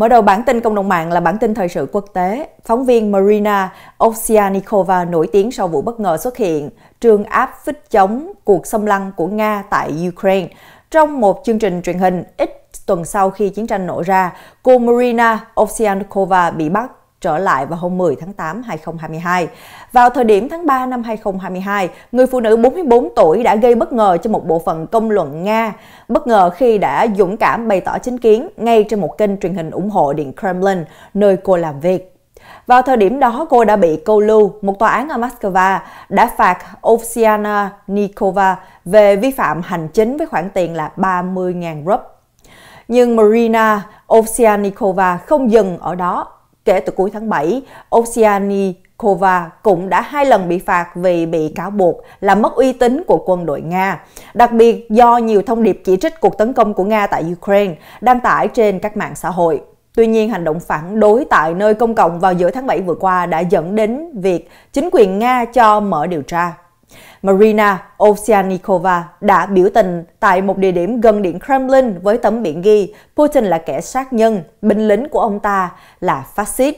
Mở đầu bản tin cộng đồng mạng là bản tin thời sự quốc tế. Phóng viên Marina Ovsianikova nổi tiếng sau vụ bất ngờ xuất hiện trường áp phích chống cuộc xâm lăng của Nga tại Ukraine. Trong một chương trình truyền hình ít tuần sau khi chiến tranh nổ ra, cô Marina Ovsianikova bị bắt trở lại vào hôm 10 tháng 8 2022. Vào thời điểm tháng 3 năm 2022, người phụ nữ 44 tuổi đã gây bất ngờ cho một bộ phận công luận Nga, bất ngờ khi đã dũng cảm bày tỏ chính kiến ngay trên một kênh truyền hình ủng hộ Điện Kremlin, nơi cô làm việc. Vào thời điểm đó, cô đã bị câu lưu, một tòa án ở Moscow đã phạt Oksiana Nikova về vi phạm hành chính với khoản tiền là 30.000 rub Nhưng Marina Ovsianikova không dừng ở đó Kể từ cuối tháng 7, Oksani cũng đã hai lần bị phạt vì bị cáo buộc làm mất uy tín của quân đội Nga, đặc biệt do nhiều thông điệp chỉ trích cuộc tấn công của Nga tại Ukraine đăng tải trên các mạng xã hội. Tuy nhiên, hành động phản đối tại nơi công cộng vào giữa tháng 7 vừa qua đã dẫn đến việc chính quyền Nga cho mở điều tra. Marina Ovsyanikova đã biểu tình tại một địa điểm gần Điện Kremlin với tấm biển ghi Putin là kẻ sát nhân, binh lính của ông ta là phát xít.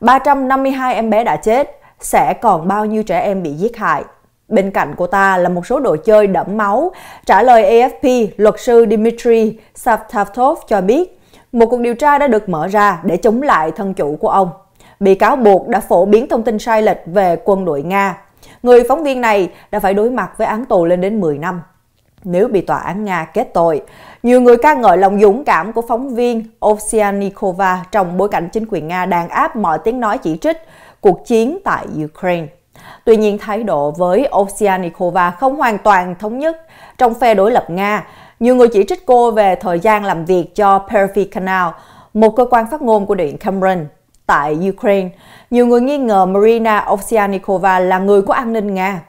352 em bé đã chết, sẽ còn bao nhiêu trẻ em bị giết hại. Bên cạnh cô ta là một số đồ chơi đẫm máu. Trả lời AFP, luật sư Dmitry Savtatov cho biết, một cuộc điều tra đã được mở ra để chống lại thân chủ của ông. Bị cáo buộc đã phổ biến thông tin sai lệch về quân đội Nga Người phóng viên này đã phải đối mặt với án tù lên đến 10 năm nếu bị tòa án Nga kết tội. Nhiều người ca ngợi lòng dũng cảm của phóng viên Ovsianikova trong bối cảnh chính quyền Nga đàn áp mọi tiếng nói chỉ trích cuộc chiến tại Ukraine. Tuy nhiên, thái độ với Ovsianikova không hoàn toàn thống nhất trong phe đối lập Nga. Nhiều người chỉ trích cô về thời gian làm việc cho Perfect Canal, một cơ quan phát ngôn của Điện Cameron tại Ukraine, nhiều người nghi ngờ Marina Ovsianikova là người của an ninh Nga.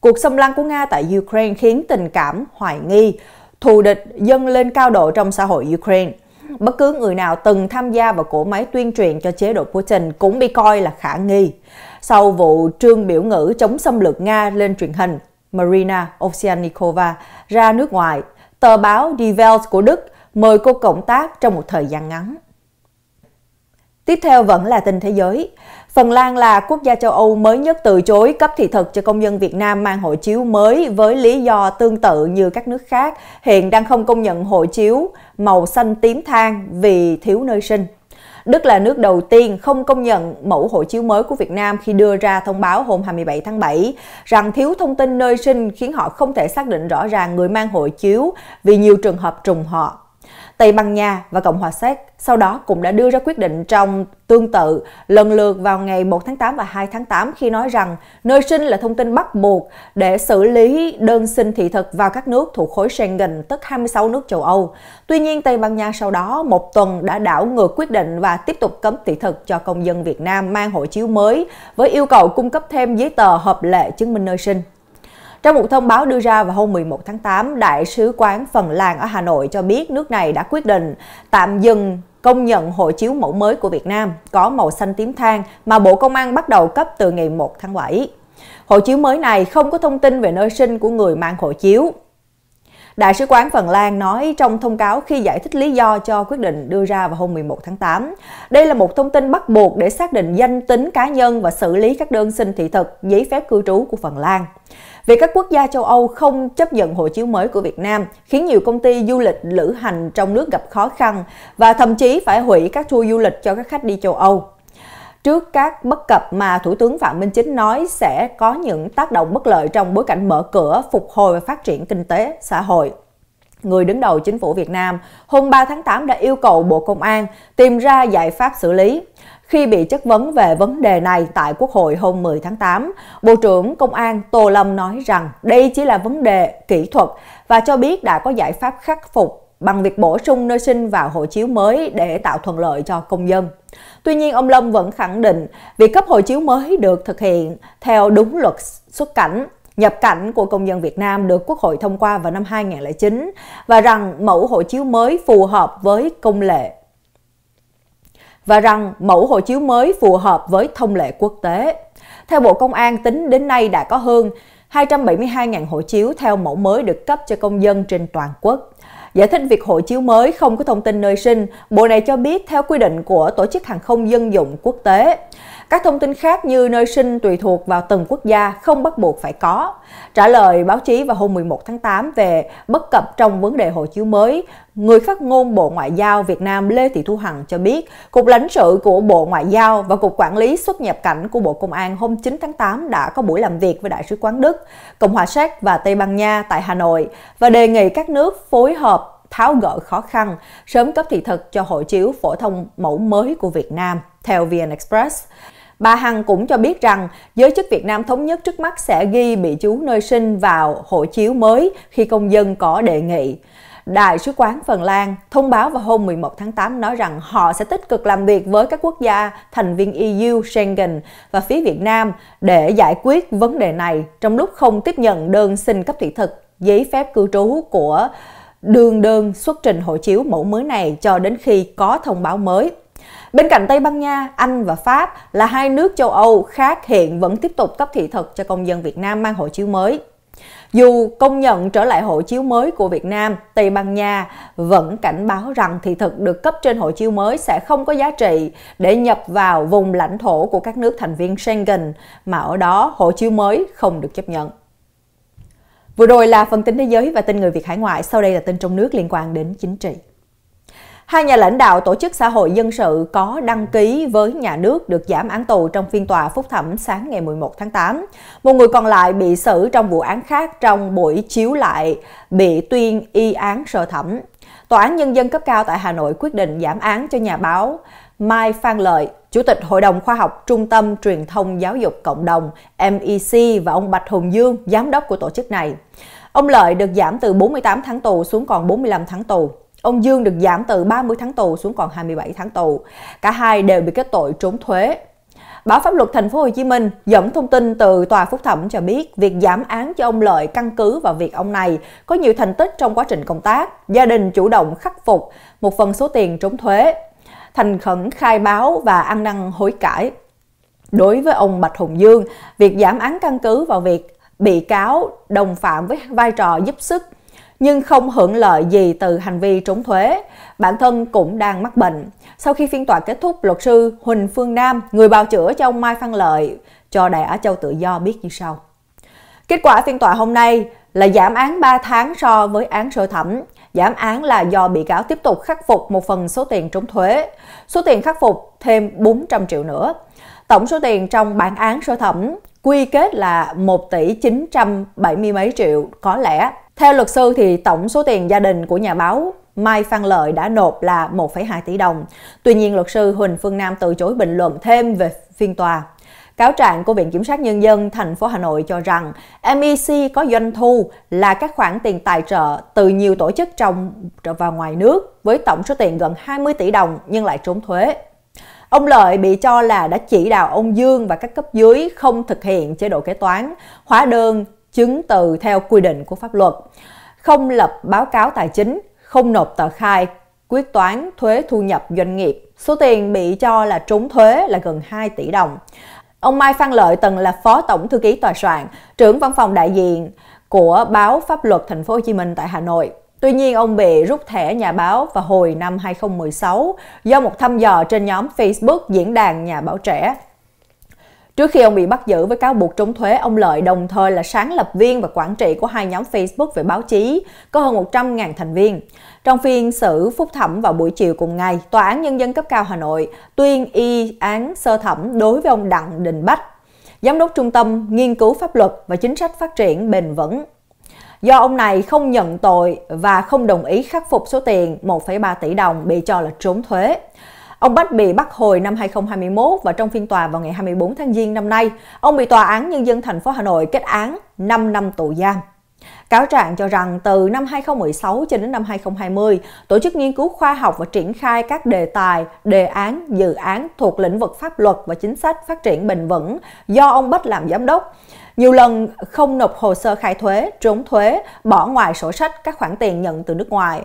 Cuộc xâm lăng của Nga tại Ukraine khiến tình cảm, hoài nghi, thù địch dâng lên cao độ trong xã hội Ukraine. Bất cứ người nào từng tham gia vào cổ máy tuyên truyền cho chế độ Putin cũng bị coi là khả nghi. Sau vụ trương biểu ngữ chống xâm lược Nga lên truyền hình, Marina Ovsianikova ra nước ngoài, tờ báo Die Welt của Đức mời cô cộng tác trong một thời gian ngắn. Tiếp theo vẫn là tin thế giới. Phần Lan là quốc gia châu Âu mới nhất từ chối cấp thị thực cho công dân Việt Nam mang hộ chiếu mới với lý do tương tự như các nước khác hiện đang không công nhận hộ chiếu màu xanh tím than vì thiếu nơi sinh. Đức là nước đầu tiên không công nhận mẫu hộ chiếu mới của Việt Nam khi đưa ra thông báo hôm 27 tháng 7 rằng thiếu thông tin nơi sinh khiến họ không thể xác định rõ ràng người mang hộ chiếu vì nhiều trường hợp trùng họ. Tây Ban Nha và Cộng hòa Séc sau đó cũng đã đưa ra quyết định trong tương tự lần lượt vào ngày 1 tháng 8 và 2 tháng 8 khi nói rằng nơi sinh là thông tin bắt buộc để xử lý đơn xin thị thực vào các nước thuộc khối Schengen tức 26 nước châu Âu. Tuy nhiên Tây Ban Nha sau đó một tuần đã đảo ngược quyết định và tiếp tục cấm thị thực cho công dân Việt Nam mang hộ chiếu mới với yêu cầu cung cấp thêm giấy tờ hợp lệ chứng minh nơi sinh. Trong một thông báo đưa ra vào hôm 11 tháng 8, Đại sứ quán Phần Lan ở Hà Nội cho biết nước này đã quyết định tạm dừng công nhận hộ chiếu mẫu mới của Việt Nam có màu xanh tím than mà Bộ Công an bắt đầu cấp từ ngày 1 tháng 7. Hộ chiếu mới này không có thông tin về nơi sinh của người mang hộ chiếu. Đại sứ quán Phần Lan nói trong thông cáo khi giải thích lý do cho quyết định đưa ra vào hôm 11 tháng 8. Đây là một thông tin bắt buộc để xác định danh tính cá nhân và xử lý các đơn xin thị thực, giấy phép cư trú của Phần Lan. Việc các quốc gia châu Âu không chấp nhận hộ chiếu mới của Việt Nam khiến nhiều công ty du lịch lữ hành trong nước gặp khó khăn và thậm chí phải hủy các tour du lịch cho các khách đi châu Âu. Trước các bất cập mà Thủ tướng Phạm Minh Chính nói sẽ có những tác động bất lợi trong bối cảnh mở cửa, phục hồi và phát triển kinh tế, xã hội người đứng đầu chính phủ Việt Nam, hôm 3 tháng 8 đã yêu cầu Bộ Công an tìm ra giải pháp xử lý. Khi bị chất vấn về vấn đề này tại Quốc hội hôm 10 tháng 8, Bộ trưởng Công an Tô Lâm nói rằng đây chỉ là vấn đề kỹ thuật và cho biết đã có giải pháp khắc phục bằng việc bổ sung nơi sinh vào hộ chiếu mới để tạo thuận lợi cho công dân. Tuy nhiên, ông Lâm vẫn khẳng định việc cấp hộ chiếu mới được thực hiện theo đúng luật xuất cảnh nhập cảnh của công dân Việt Nam được Quốc hội thông qua vào năm 2009 và rằng mẫu hộ chiếu mới phù hợp với công lệ và rằng mẫu hộ chiếu mới phù hợp với thông lệ quốc tế. Theo Bộ Công an, tính đến nay đã có hơn 272.000 hộ chiếu theo mẫu mới được cấp cho công dân trên toàn quốc. Giải thích việc hộ chiếu mới không có thông tin nơi sinh, Bộ này cho biết theo quy định của Tổ chức Hàng không Dân dụng Quốc tế, các thông tin khác như nơi sinh tùy thuộc vào từng quốc gia không bắt buộc phải có. Trả lời báo chí vào hôm 11 tháng 8 về bất cập trong vấn đề hộ chiếu mới, người phát ngôn Bộ Ngoại giao Việt Nam Lê Thị Thu Hằng cho biết, Cục lãnh sự của Bộ Ngoại giao và Cục Quản lý xuất nhập cảnh của Bộ Công an hôm 9 tháng 8 đã có buổi làm việc với Đại sứ quán Đức, Cộng hòa Séc và Tây Ban Nha tại Hà Nội và đề nghị các nước phối hợp tháo gỡ khó khăn, sớm cấp thị thực cho hộ chiếu phổ thông mẫu mới của Việt Nam, theo VN Express. Bà Hằng cũng cho biết rằng giới chức Việt Nam thống nhất trước mắt sẽ ghi bị chú nơi sinh vào hộ chiếu mới khi công dân có đề nghị. Đại sứ quán Phần Lan thông báo vào hôm 11 tháng 8 nói rằng họ sẽ tích cực làm việc với các quốc gia thành viên EU, Schengen và phía Việt Nam để giải quyết vấn đề này trong lúc không tiếp nhận đơn xin cấp thị thực, giấy phép cư trú của đường đơn xuất trình hộ chiếu mẫu mới này cho đến khi có thông báo mới. Bên cạnh Tây Ban Nha, Anh và Pháp là hai nước châu Âu khác hiện vẫn tiếp tục cấp thị thực cho công dân Việt Nam mang hộ chiếu mới. Dù công nhận trở lại hộ chiếu mới của Việt Nam, Tây Ban Nha vẫn cảnh báo rằng thị thực được cấp trên hộ chiếu mới sẽ không có giá trị để nhập vào vùng lãnh thổ của các nước thành viên Schengen mà ở đó hộ chiếu mới không được chấp nhận. Vừa rồi là phần tin thế giới và tin người Việt hải ngoại, sau đây là tin trong nước liên quan đến chính trị. Hai nhà lãnh đạo tổ chức xã hội dân sự có đăng ký với nhà nước được giảm án tù trong phiên tòa phúc thẩm sáng ngày 11 tháng 8. Một người còn lại bị xử trong vụ án khác trong buổi chiếu lại bị tuyên y án sơ thẩm. Tòa án Nhân dân cấp cao tại Hà Nội quyết định giảm án cho nhà báo Mai Phan Lợi, Chủ tịch Hội đồng Khoa học Trung tâm Truyền thông Giáo dục Cộng đồng MEC và ông Bạch Hùng Dương, giám đốc của tổ chức này. Ông Lợi được giảm từ 48 tháng tù xuống còn 45 tháng tù. Ông Dương được giảm từ 30 tháng tù xuống còn 27 tháng tù. Cả hai đều bị kết tội trốn thuế. Báo pháp luật Thành phố Hồ Chí Minh dẫn thông tin từ tòa phúc thẩm cho biết việc giảm án cho ông Lợi căn cứ vào việc ông này có nhiều thành tích trong quá trình công tác, gia đình chủ động khắc phục một phần số tiền trốn thuế, thành khẩn khai báo và ăn năn hối cải. Đối với ông Bạch Hùng Dương, việc giảm án căn cứ vào việc bị cáo đồng phạm với vai trò giúp sức nhưng không hưởng lợi gì từ hành vi trốn thuế. Bản thân cũng đang mắc bệnh. Sau khi phiên tòa kết thúc, luật sư Huỳnh Phương Nam, người bào chữa cho ông Mai Phan Lợi, cho đẻ Châu Tự Do biết như sau. Kết quả phiên tòa hôm nay là giảm án 3 tháng so với án sơ thẩm. Giảm án là do bị cáo tiếp tục khắc phục một phần số tiền trốn thuế. Số tiền khắc phục thêm 400 triệu nữa. Tổng số tiền trong bản án sơ thẩm quy kết là 1 tỷ 970 mấy triệu có lẽ theo luật sư thì tổng số tiền gia đình của nhà báo Mai Phan Lợi đã nộp là 1,2 tỷ đồng. Tuy nhiên luật sư Huỳnh Phương Nam từ chối bình luận thêm về phiên tòa. Cáo trạng của Viện Kiểm sát Nhân dân thành phố Hà Nội cho rằng MEC có doanh thu là các khoản tiền tài trợ từ nhiều tổ chức trong và ngoài nước với tổng số tiền gần 20 tỷ đồng nhưng lại trốn thuế. Ông Lợi bị cho là đã chỉ đạo ông Dương và các cấp dưới không thực hiện chế độ kế toán, hóa đơn chứng từ theo quy định của pháp luật, không lập báo cáo tài chính, không nộp tờ khai, quyết toán thuế thu nhập doanh nghiệp. Số tiền bị cho là trốn thuế là gần 2 tỷ đồng. Ông Mai Phan Lợi từng là Phó Tổng thư ký tòa soạn, trưởng văn phòng đại diện của báo Pháp luật Thành phố Hồ Chí Minh tại Hà Nội. Tuy nhiên, ông bị rút thẻ nhà báo vào hồi năm 2016 do một thăm dò trên nhóm Facebook Diễn đàn Nhà báo trẻ. Trước khi ông bị bắt giữ với cáo buộc trốn thuế, ông Lợi đồng thời là sáng lập viên và quản trị của hai nhóm Facebook về báo chí, có hơn 100.000 thành viên. Trong phiên xử phúc thẩm vào buổi chiều cùng ngày, Tòa án Nhân dân cấp cao Hà Nội tuyên y án sơ thẩm đối với ông Đặng Đình Bách, Giám đốc Trung tâm Nghiên cứu Pháp luật và Chính sách Phát triển Bền vững. Do ông này không nhận tội và không đồng ý khắc phục số tiền 1,3 tỷ đồng bị cho là trốn thuế. Ông Bách bị bắt hồi năm 2021 và trong phiên tòa vào ngày 24 tháng Giêng năm nay, ông bị Tòa án Nhân dân thành phố Hà Nội kết án 5 năm tù giam. Cáo trạng cho rằng từ năm 2016 cho đến năm 2020, tổ chức nghiên cứu khoa học và triển khai các đề tài, đề án, dự án thuộc lĩnh vực pháp luật và chính sách phát triển bền vững do ông Bách làm giám đốc. Nhiều lần không nộp hồ sơ khai thuế, trốn thuế, bỏ ngoài sổ sách các khoản tiền nhận từ nước ngoài.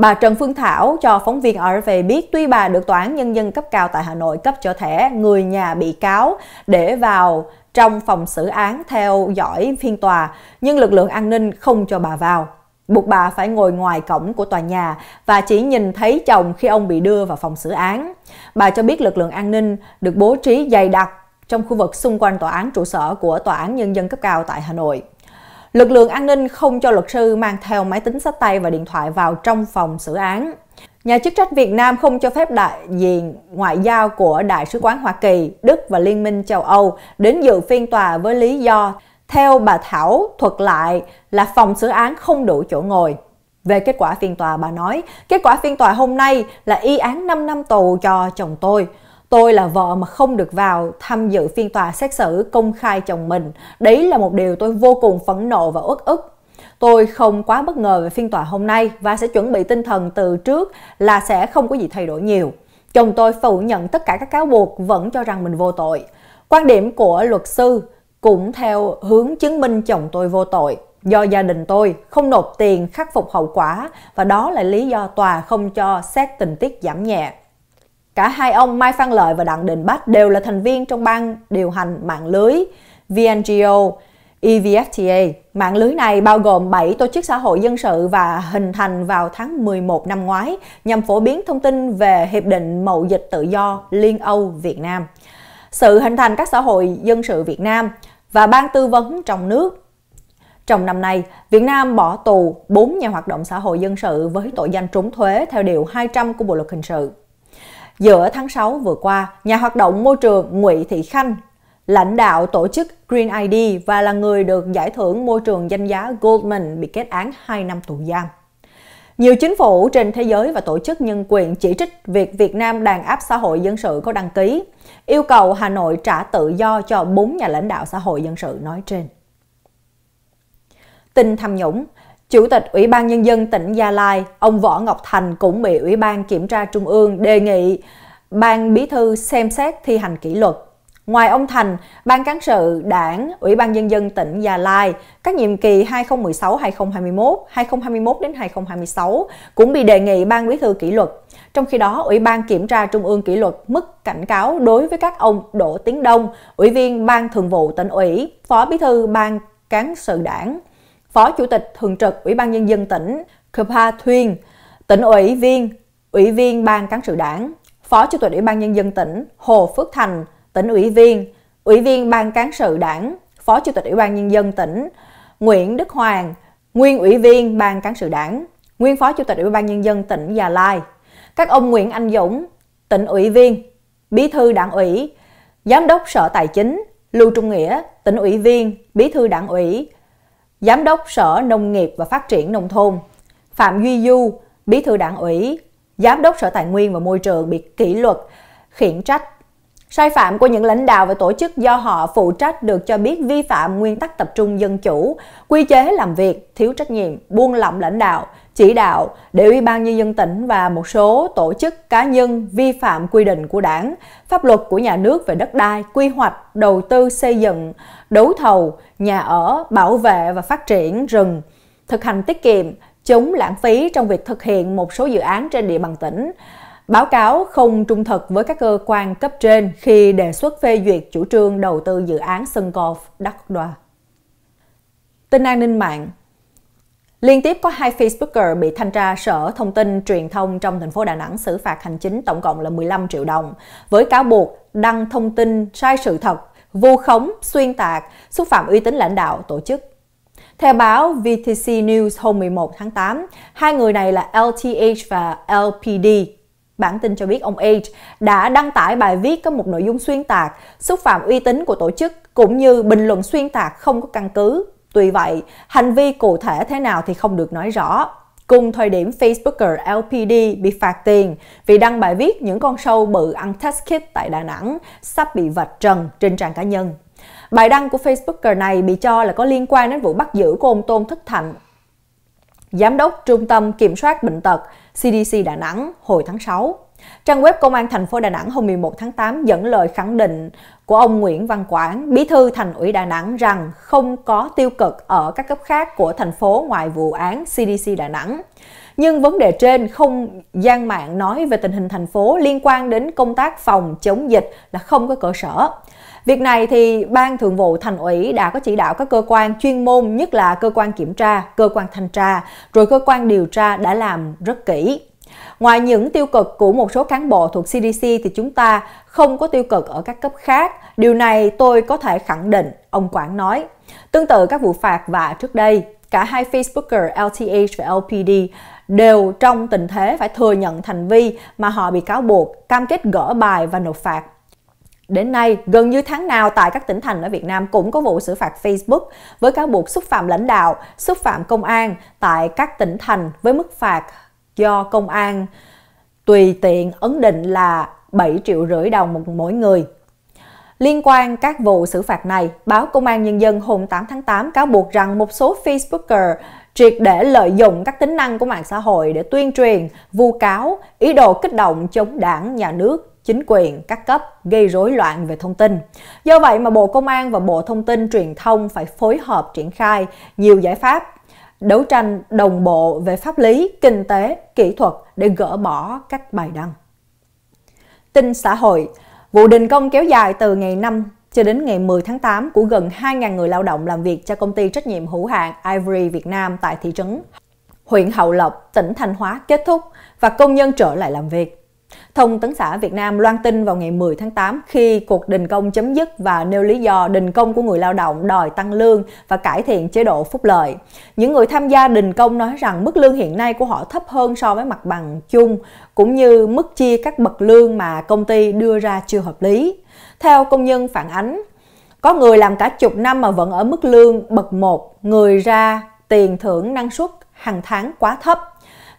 Bà Trần Phương Thảo cho phóng viên RV biết tuy bà được Tòa án Nhân dân cấp cao tại Hà Nội cấp cho thẻ người nhà bị cáo để vào trong phòng xử án theo dõi phiên tòa, nhưng lực lượng an ninh không cho bà vào. Buộc bà phải ngồi ngoài cổng của tòa nhà và chỉ nhìn thấy chồng khi ông bị đưa vào phòng xử án. Bà cho biết lực lượng an ninh được bố trí dày đặc trong khu vực xung quanh tòa án trụ sở của Tòa án Nhân dân cấp cao tại Hà Nội. Lực lượng an ninh không cho luật sư mang theo máy tính sách tay và điện thoại vào trong phòng xử án. Nhà chức trách Việt Nam không cho phép đại diện ngoại giao của Đại sứ quán Hoa Kỳ, Đức và Liên minh châu Âu đến dự phiên tòa với lý do, theo bà Thảo thuật lại, là phòng xử án không đủ chỗ ngồi. Về kết quả phiên tòa, bà nói, kết quả phiên tòa hôm nay là y án 5 năm tù cho chồng tôi tôi là vợ mà không được vào tham dự phiên tòa xét xử công khai chồng mình. Đấy là một điều tôi vô cùng phẫn nộ và uất ức. Tôi không quá bất ngờ về phiên tòa hôm nay và sẽ chuẩn bị tinh thần từ trước là sẽ không có gì thay đổi nhiều. Chồng tôi phủ nhận tất cả các cáo buộc vẫn cho rằng mình vô tội. Quan điểm của luật sư cũng theo hướng chứng minh chồng tôi vô tội do gia đình tôi không nộp tiền khắc phục hậu quả và đó là lý do tòa không cho xét tình tiết giảm nhẹ. Cả hai ông Mai Phan Lợi và Đặng Đình Bách đều là thành viên trong ban điều hành mạng lưới VNGO EVFTA. Mạng lưới này bao gồm 7 tổ chức xã hội dân sự và hình thành vào tháng 11 năm ngoái nhằm phổ biến thông tin về Hiệp định Mậu dịch Tự do Liên Âu Việt Nam. Sự hình thành các xã hội dân sự Việt Nam và ban tư vấn trong nước trong năm nay, Việt Nam bỏ tù 4 nhà hoạt động xã hội dân sự với tội danh trốn thuế theo Điều 200 của Bộ Luật Hình sự. Giữa tháng 6 vừa qua, nhà hoạt động môi trường Ngụy Thị Khanh, lãnh đạo tổ chức Green ID và là người được giải thưởng môi trường danh giá Goldman bị kết án 2 năm tù giam. Nhiều chính phủ trên thế giới và tổ chức nhân quyền chỉ trích việc Việt Nam đàn áp xã hội dân sự có đăng ký, yêu cầu Hà Nội trả tự do cho bốn nhà lãnh đạo xã hội dân sự nói trên. Tin tham nhũng, Chủ tịch Ủy ban Nhân dân tỉnh Gia Lai, ông Võ Ngọc Thành cũng bị Ủy ban Kiểm tra Trung ương đề nghị Ban Bí thư xem xét thi hành kỷ luật. Ngoài ông Thành, Ban Cán sự Đảng, Ủy ban Nhân dân tỉnh Gia Lai, các nhiệm kỳ 2016-2021, 2021-2026 cũng bị đề nghị Ban Bí thư kỷ luật. Trong khi đó, Ủy ban Kiểm tra Trung ương kỷ luật mức cảnh cáo đối với các ông Đỗ Tiến Đông, Ủy viên Ban Thường vụ tỉnh ủy, Phó Bí thư Ban Cán sự Đảng, Phó Chủ tịch Thường trực Ủy ban Nhân dân tỉnh Kpa Thuyên, tỉnh ủy viên, ủy viên Ban Cán sự Đảng, Phó Chủ tịch Ủy ban Nhân dân tỉnh Hồ Phước Thành, tỉnh ủy viên, ủy viên Ban Cán sự Đảng, Phó Chủ tịch Ủy ban Nhân dân tỉnh Nguyễn Đức Hoàng, nguyên ủy viên Ban Cán sự Đảng, nguyên Phó Chủ tịch Ủy ban Nhân dân tỉnh Gia Lai, các ông Nguyễn Anh Dũng, tỉnh ủy viên, bí thư đảng ủy, giám đốc sở tài chính, Lưu Trung Nghĩa, tỉnh ủy viên, bí thư đảng ủy, Giám đốc Sở Nông nghiệp và Phát triển Nông thôn, Phạm Duy Du, Bí thư đảng ủy, Giám đốc Sở Tài nguyên và Môi trường bị kỷ luật, khiển trách Sai phạm của những lãnh đạo và tổ chức do họ phụ trách được cho biết vi phạm nguyên tắc tập trung dân chủ, quy chế làm việc, thiếu trách nhiệm, buông lỏng lãnh đạo, chỉ đạo để Ủy ban Nhân dân tỉnh và một số tổ chức cá nhân vi phạm quy định của đảng, pháp luật của nhà nước về đất đai, quy hoạch, đầu tư xây dựng, đấu thầu, nhà ở, bảo vệ và phát triển rừng, thực hành tiết kiệm, chống lãng phí trong việc thực hiện một số dự án trên địa bàn tỉnh, Báo cáo không trung thực với các cơ quan cấp trên khi đề xuất phê duyệt chủ trương đầu tư dự án sân golf Đắk Đoa. Tin an ninh mạng Liên tiếp có hai Facebooker bị thanh tra Sở Thông tin Truyền thông trong thành phố Đà Nẵng xử phạt hành chính tổng cộng là 15 triệu đồng với cáo buộc đăng thông tin sai sự thật, vu khống, xuyên tạc, xúc phạm uy tín lãnh đạo tổ chức. Theo báo VTC News hôm 11 tháng 8, hai người này là LTH và LPD Bản tin cho biết ông Age đã đăng tải bài viết có một nội dung xuyên tạc, xúc phạm uy tín của tổ chức cũng như bình luận xuyên tạc không có căn cứ. Tuy vậy, hành vi cụ thể thế nào thì không được nói rõ. Cùng thời điểm Facebooker LPD bị phạt tiền vì đăng bài viết những con sâu bự ăn test kit tại Đà Nẵng sắp bị vạch trần trên trang cá nhân. Bài đăng của Facebooker này bị cho là có liên quan đến vụ bắt giữ của ông Tôn Thất Thạnh, Giám đốc Trung tâm Kiểm soát Bệnh tật CDC Đà Nẵng hồi tháng 6. Trang web Công an thành phố Đà Nẵng hôm 11 tháng 8 dẫn lời khẳng định của ông Nguyễn Văn Quảng, bí thư thành ủy Đà Nẵng rằng không có tiêu cực ở các cấp khác của thành phố ngoài vụ án CDC Đà Nẵng. Nhưng vấn đề trên không gian mạng nói về tình hình thành phố liên quan đến công tác phòng chống dịch là không có cơ sở. Việc này thì Ban Thường vụ Thành ủy đã có chỉ đạo các cơ quan chuyên môn nhất là cơ quan kiểm tra, cơ quan thanh tra, rồi cơ quan điều tra đã làm rất kỹ. Ngoài những tiêu cực của một số cán bộ thuộc CDC thì chúng ta không có tiêu cực ở các cấp khác. Điều này tôi có thể khẳng định, ông Quảng nói. Tương tự các vụ phạt và trước đây, cả hai Facebooker LTH và LPD đều trong tình thế phải thừa nhận hành vi mà họ bị cáo buộc, cam kết gỡ bài và nộp phạt. Đến nay, gần như tháng nào tại các tỉnh thành ở Việt Nam cũng có vụ xử phạt Facebook với cáo buộc xúc phạm lãnh đạo, xúc phạm công an tại các tỉnh thành với mức phạt do công an tùy tiện ấn định là 7 triệu rưỡi đồng một mỗi người. Liên quan các vụ xử phạt này, báo Công an Nhân dân hôm 8 tháng 8 cáo buộc rằng một số Facebooker triệt để lợi dụng các tính năng của mạng xã hội để tuyên truyền, vu cáo, ý đồ kích động chống đảng, nhà nước, chính quyền các cấp gây rối loạn về thông tin. Do vậy mà Bộ Công an và Bộ Thông tin Truyền thông phải phối hợp triển khai nhiều giải pháp đấu tranh đồng bộ về pháp lý, kinh tế, kỹ thuật để gỡ bỏ các bài đăng. Tin xã hội, vụ đình công kéo dài từ ngày 5 cho đến ngày 10 tháng 8 của gần 2.000 người lao động làm việc cho công ty trách nhiệm hữu hạn Ivory Việt Nam tại thị trấn huyện Hậu Lộc, tỉnh Thanh Hóa kết thúc và công nhân trở lại làm việc. Thông tấn xã Việt Nam loan tin vào ngày 10 tháng 8 khi cuộc đình công chấm dứt và nêu lý do đình công của người lao động đòi tăng lương và cải thiện chế độ phúc lợi. Những người tham gia đình công nói rằng mức lương hiện nay của họ thấp hơn so với mặt bằng chung, cũng như mức chia các bậc lương mà công ty đưa ra chưa hợp lý. Theo công nhân phản ánh, có người làm cả chục năm mà vẫn ở mức lương bậc 1, người ra tiền thưởng năng suất hàng tháng quá thấp.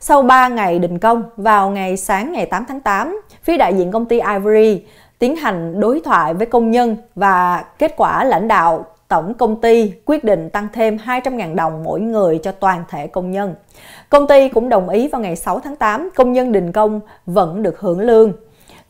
Sau 3 ngày đình công, vào ngày sáng ngày 8 tháng 8, phía đại diện công ty Ivory tiến hành đối thoại với công nhân và kết quả lãnh đạo tổng công ty quyết định tăng thêm 200.000 đồng mỗi người cho toàn thể công nhân. Công ty cũng đồng ý vào ngày 6 tháng 8, công nhân đình công vẫn được hưởng lương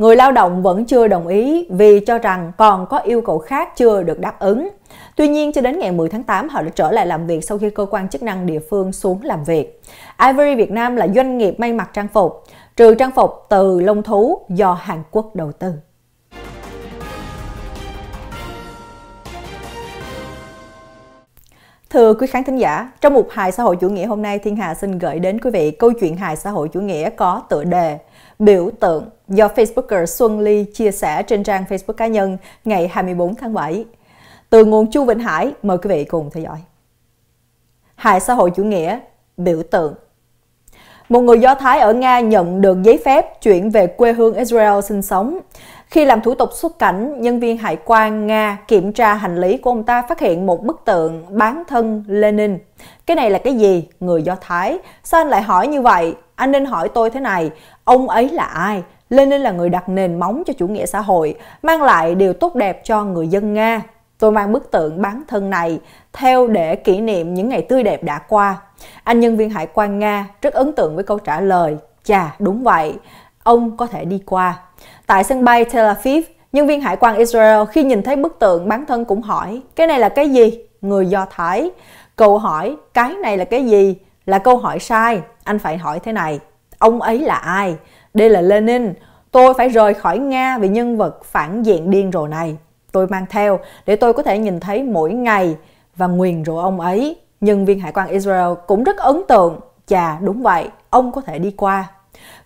người lao động vẫn chưa đồng ý vì cho rằng còn có yêu cầu khác chưa được đáp ứng. Tuy nhiên, cho đến ngày 10 tháng 8, họ đã trở lại làm việc sau khi cơ quan chức năng địa phương xuống làm việc. Ivory Việt Nam là doanh nghiệp may mặc trang phục, trừ trang phục từ lông thú do Hàn Quốc đầu tư. Thưa quý khán thính giả, trong mục hài xã hội chủ nghĩa hôm nay, Thiên Hà xin gửi đến quý vị câu chuyện hài xã hội chủ nghĩa có tựa đề biểu tượng do Facebooker Xuân Ly chia sẻ trên trang Facebook cá nhân ngày 24 tháng 7. Từ nguồn Chu Vĩnh Hải, mời quý vị cùng theo dõi. hài xã hội chủ nghĩa, biểu tượng một người Do Thái ở Nga nhận được giấy phép chuyển về quê hương Israel sinh sống. Khi làm thủ tục xuất cảnh, nhân viên hải quan Nga kiểm tra hành lý của ông ta phát hiện một bức tượng bán thân Lenin. Cái này là cái gì? Người Do Thái. Sao anh lại hỏi như vậy? Anh nên hỏi tôi thế này, ông ấy là ai? Lenin là người đặt nền móng cho chủ nghĩa xã hội, mang lại điều tốt đẹp cho người dân Nga. Tôi mang bức tượng bán thân này theo để kỷ niệm những ngày tươi đẹp đã qua. Anh nhân viên hải quan Nga rất ấn tượng với câu trả lời, chà đúng vậy, ông có thể đi qua. Tại sân bay Tel Aviv, nhân viên hải quan Israel khi nhìn thấy bức tượng bán thân cũng hỏi, cái này là cái gì? Người Do Thái. Cậu hỏi, cái này là cái gì? Là câu hỏi sai, anh phải hỏi thế này, ông ấy là ai? Đây là Lenin, tôi phải rời khỏi Nga vì nhân vật phản diện điên rồ này. Tôi mang theo để tôi có thể nhìn thấy mỗi ngày và nguyền rủa ông ấy. Nhân viên hải quan Israel cũng rất ấn tượng, chà đúng vậy, ông có thể đi qua.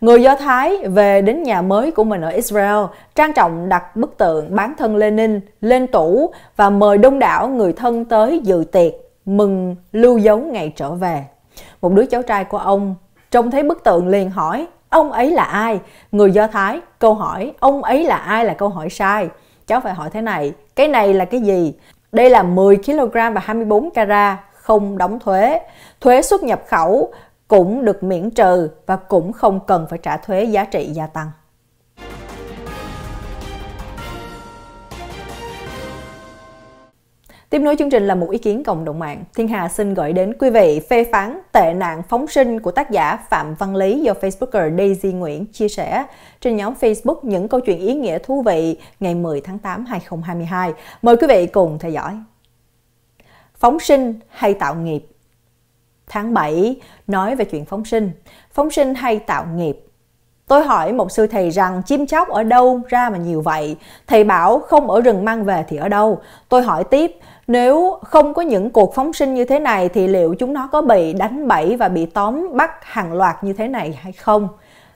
Người Do Thái về đến nhà mới của mình ở Israel, trang trọng đặt bức tượng bán thân Lenin lên tủ và mời đông đảo người thân tới dự tiệc mừng lưu dấu ngày trở về một đứa cháu trai của ông trông thấy bức tượng liền hỏi ông ấy là ai người do thái câu hỏi ông ấy là ai là câu hỏi sai cháu phải hỏi thế này cái này là cái gì đây là 10 kg và 24 carat không đóng thuế thuế xuất nhập khẩu cũng được miễn trừ và cũng không cần phải trả thuế giá trị gia tăng Tiếp nối chương trình là một ý kiến cộng đồng mạng. Thiên Hà xin gửi đến quý vị phê phán tệ nạn phóng sinh của tác giả Phạm Văn Lý do Facebooker Daisy Nguyễn chia sẻ trên nhóm Facebook những câu chuyện ý nghĩa thú vị ngày 10 tháng 8 2022. Mời quý vị cùng theo dõi. Phóng sinh hay tạo nghiệp? Tháng 7 nói về chuyện phóng sinh. Phóng sinh hay tạo nghiệp Tôi hỏi một sư thầy rằng chim chóc ở đâu ra mà nhiều vậy? Thầy bảo không ở rừng mang về thì ở đâu? Tôi hỏi tiếp, nếu không có những cuộc phóng sinh như thế này thì liệu chúng nó có bị đánh bẫy và bị tóm bắt hàng loạt như thế này hay không?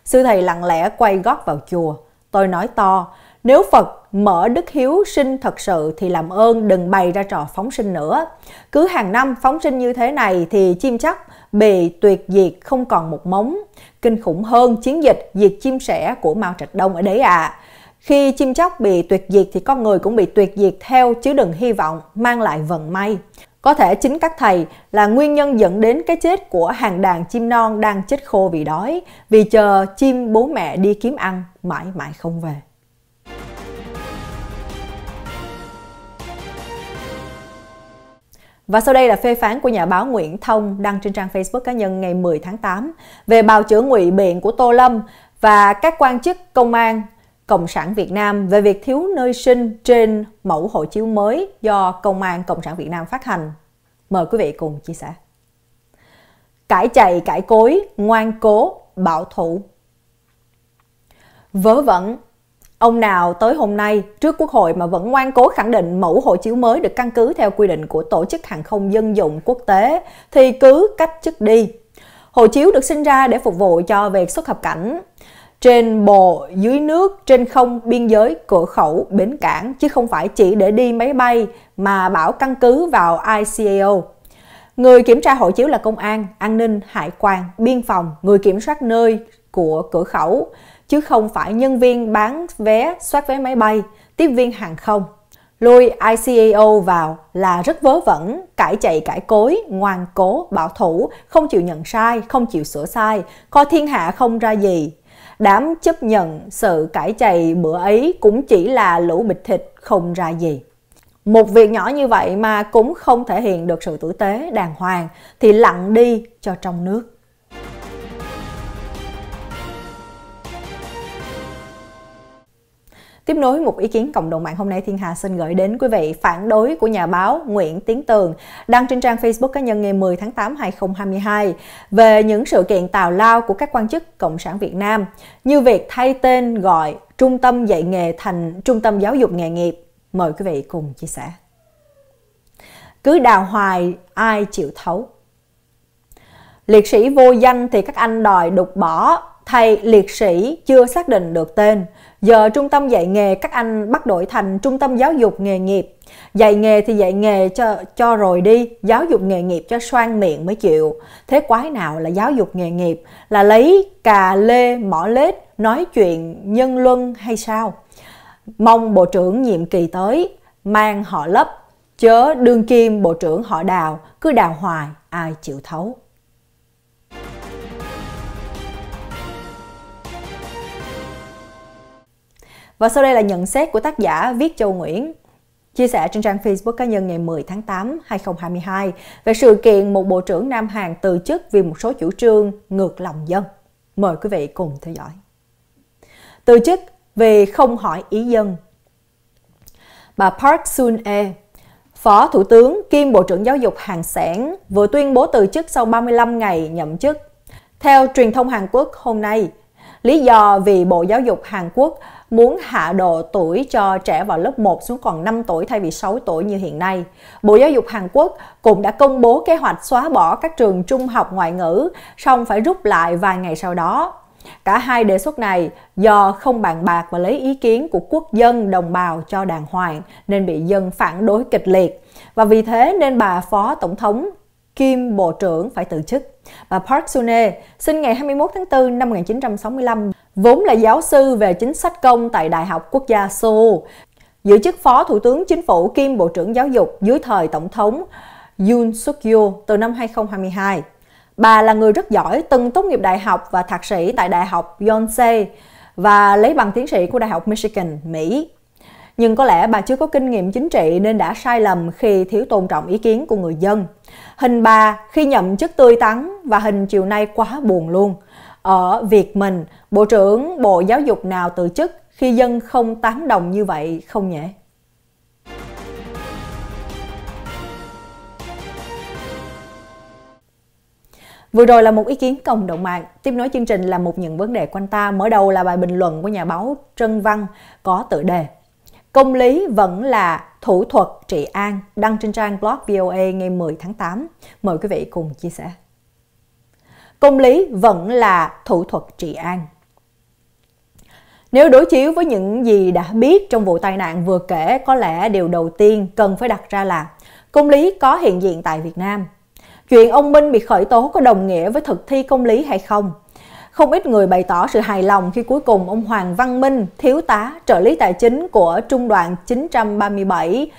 Sư thầy lặng lẽ quay gót vào chùa. Tôi nói to, nếu Phật Mở Đức Hiếu sinh thật sự thì làm ơn đừng bày ra trò phóng sinh nữa. Cứ hàng năm phóng sinh như thế này thì chim chắc bị tuyệt diệt không còn một móng. Kinh khủng hơn chiến dịch diệt chim sẻ của Mao Trạch Đông ở đấy ạ. À. Khi chim chóc bị tuyệt diệt thì con người cũng bị tuyệt diệt theo chứ đừng hy vọng mang lại vận may. Có thể chính các thầy là nguyên nhân dẫn đến cái chết của hàng đàn chim non đang chết khô vì đói, vì chờ chim bố mẹ đi kiếm ăn mãi mãi không về. Và sau đây là phê phán của nhà báo Nguyễn Thông đăng trên trang Facebook cá nhân ngày 10 tháng 8 về bào chữa ngụy biện của Tô Lâm và các quan chức công an Cộng sản Việt Nam về việc thiếu nơi sinh trên mẫu hộ chiếu mới do Công an Cộng sản Việt Nam phát hành. Mời quý vị cùng chia sẻ. Cải chạy, cải cối, ngoan cố, bảo thủ. Vớ vẩn, Ông nào tới hôm nay trước Quốc hội mà vẫn ngoan cố khẳng định mẫu hộ chiếu mới được căn cứ theo quy định của Tổ chức Hàng không Dân dụng Quốc tế thì cứ cách chức đi. Hộ chiếu được sinh ra để phục vụ cho việc xuất nhập cảnh trên bồ, dưới nước, trên không, biên giới, cửa khẩu, bến cảng chứ không phải chỉ để đi máy bay mà bảo căn cứ vào ICAO. Người kiểm tra hộ chiếu là công an, an ninh, hải quan, biên phòng, người kiểm soát nơi của cửa khẩu, chứ không phải nhân viên bán vé soát vé máy bay, tiếp viên hàng không. Lôi ICAO vào là rất vớ vẩn, cãi chạy cãi cối, ngoan cố, bảo thủ, không chịu nhận sai, không chịu sửa sai, coi thiên hạ không ra gì. Đám chấp nhận sự cãi chạy bữa ấy cũng chỉ là lũ bịch thịt không ra gì. Một việc nhỏ như vậy mà cũng không thể hiện được sự tử tế đàng hoàng thì lặng đi cho trong nước. Tiếp nối một ý kiến cộng đồng mạng hôm nay Thiên Hà xin gửi đến quý vị phản đối của nhà báo Nguyễn Tiến Tường đăng trên trang Facebook cá nhân ngày 10 tháng 8 2022 về những sự kiện tào lao của các quan chức Cộng sản Việt Nam như việc thay tên gọi trung tâm dạy nghề thành trung tâm giáo dục nghề nghiệp. Mời quý vị cùng chia sẻ. Cứ đào hoài ai chịu thấu. Liệt sĩ vô danh thì các anh đòi đục bỏ, thầy liệt sĩ chưa xác định được tên. Giờ trung tâm dạy nghề các anh bắt đổi thành trung tâm giáo dục nghề nghiệp. Dạy nghề thì dạy nghề cho cho rồi đi, giáo dục nghề nghiệp cho xoan miệng mới chịu. Thế quái nào là giáo dục nghề nghiệp? Là lấy cà lê mỏ lết nói chuyện nhân luân hay sao? Mong Bộ trưởng nhiệm kỳ tới mang họ lấp, chớ đương kim Bộ trưởng họ đào, cứ đào hoài, ai chịu thấu. Và sau đây là nhận xét của tác giả Viết Châu Nguyễn chia sẻ trên trang Facebook cá nhân ngày 10 tháng 8, 2022 về sự kiện một bộ trưởng Nam Hàn từ chức vì một số chủ trương ngược lòng dân. Mời quý vị cùng theo dõi. Từ chức vì không hỏi ý dân. Bà Park Sun-e, Phó Thủ tướng kiêm Bộ trưởng Giáo dục Hàn sản vừa tuyên bố từ chức sau 35 ngày nhậm chức. Theo truyền thông Hàn Quốc hôm nay, lý do vì Bộ Giáo dục Hàn Quốc muốn hạ độ tuổi cho trẻ vào lớp 1 xuống còn 5 tuổi thay vì 6 tuổi như hiện nay. Bộ Giáo dục Hàn Quốc cũng đã công bố kế hoạch xóa bỏ các trường trung học ngoại ngữ, song phải rút lại vài ngày sau đó. Cả hai đề xuất này do không bàn bạc và lấy ý kiến của quốc dân đồng bào cho đàng hoàng nên bị dân phản đối kịch liệt. Và vì thế nên bà Phó Tổng thống Kim Bộ trưởng phải từ chức. Bà Park Sune sinh ngày 21 tháng 4 năm 1965, vốn là giáo sư về chính sách công tại Đại học Quốc gia Seoul, giữ chức Phó Thủ tướng Chính phủ kiêm Bộ trưởng Giáo dục dưới thời Tổng thống Yoon suk yeol từ năm 2022. Bà là người rất giỏi, từng tốt nghiệp đại học và thạc sĩ tại Đại học Yonsei và lấy bằng tiến sĩ của Đại học Michigan, Mỹ nhưng có lẽ bà chưa có kinh nghiệm chính trị nên đã sai lầm khi thiếu tôn trọng ý kiến của người dân. Hình bà khi nhậm chức tươi tắn và hình chiều nay quá buồn luôn. Ở Việt mình, Bộ trưởng Bộ Giáo dục nào tự chức khi dân không tán đồng như vậy không nhỉ? Vừa rồi là một ý kiến cộng đồng mạng. Tiếp nối chương trình là một những vấn đề quanh ta. Mở đầu là bài bình luận của nhà báo Trân Văn có tựa đề Công lý vẫn là thủ thuật trị an đăng trên trang blog VOA ngày 10 tháng 8. Mời quý vị cùng chia sẻ. Công lý vẫn là thủ thuật trị an. Nếu đối chiếu với những gì đã biết trong vụ tai nạn vừa kể, có lẽ điều đầu tiên cần phải đặt ra là công lý có hiện diện tại Việt Nam. Chuyện ông Minh bị khởi tố có đồng nghĩa với thực thi công lý hay không? không ít người bày tỏ sự hài lòng khi cuối cùng ông Hoàng Văn Minh, thiếu tá, trợ lý tài chính của Trung đoàn 937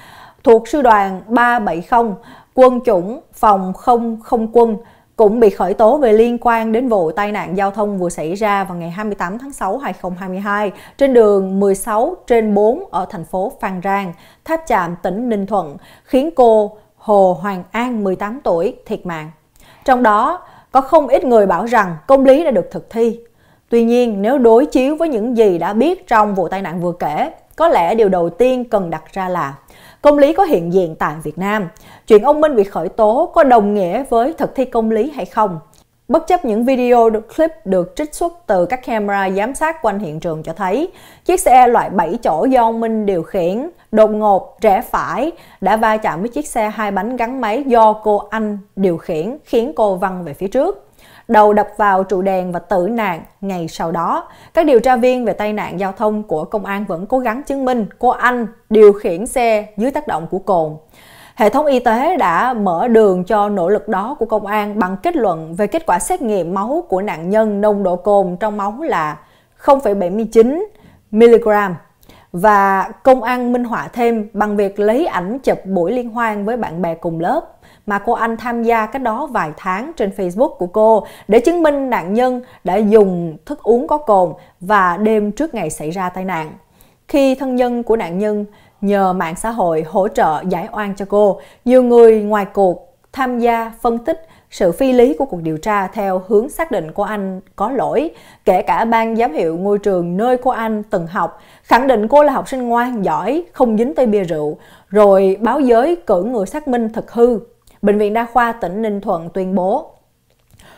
thuộc Sư đoàn 370, quân chủng, phòng không không quân, cũng bị khởi tố về liên quan đến vụ tai nạn giao thông vừa xảy ra vào ngày 28 tháng 6 2022 trên đường 16 trên 4 ở thành phố Phan Rang, Tháp Chạm, tỉnh Ninh Thuận, khiến cô Hồ Hoàng An 18 tuổi thiệt mạng. Trong đó, có không ít người bảo rằng công lý đã được thực thi. Tuy nhiên, nếu đối chiếu với những gì đã biết trong vụ tai nạn vừa kể, có lẽ điều đầu tiên cần đặt ra là công lý có hiện diện tại Việt Nam. Chuyện ông Minh bị khởi tố có đồng nghĩa với thực thi công lý hay không? Bất chấp những video được clip được trích xuất từ các camera giám sát quanh hiện trường cho thấy, chiếc xe loại 7 chỗ do ông Minh điều khiển đột ngột rẽ phải đã va chạm với chiếc xe hai bánh gắn máy do cô Anh điều khiển khiến cô văng về phía trước. Đầu đập vào trụ đèn và tử nạn ngày sau đó. Các điều tra viên về tai nạn giao thông của công an vẫn cố gắng chứng minh cô Anh điều khiển xe dưới tác động của cồn. Hệ thống y tế đã mở đường cho nỗ lực đó của công an bằng kết luận về kết quả xét nghiệm máu của nạn nhân nồng độ cồn trong máu là 0,79 mg và công an minh họa thêm bằng việc lấy ảnh chụp buổi liên hoan với bạn bè cùng lớp mà cô anh tham gia cái đó vài tháng trên Facebook của cô để chứng minh nạn nhân đã dùng thức uống có cồn và đêm trước ngày xảy ra tai nạn. Khi thân nhân của nạn nhân nhờ mạng xã hội hỗ trợ giải oan cho cô. Nhiều người ngoài cuộc tham gia phân tích sự phi lý của cuộc điều tra theo hướng xác định của anh có lỗi, kể cả ban giám hiệu ngôi trường nơi cô anh từng học, khẳng định cô là học sinh ngoan, giỏi, không dính tay bia rượu, rồi báo giới cử người xác minh thực hư. Bệnh viện Đa khoa tỉnh Ninh Thuận tuyên bố.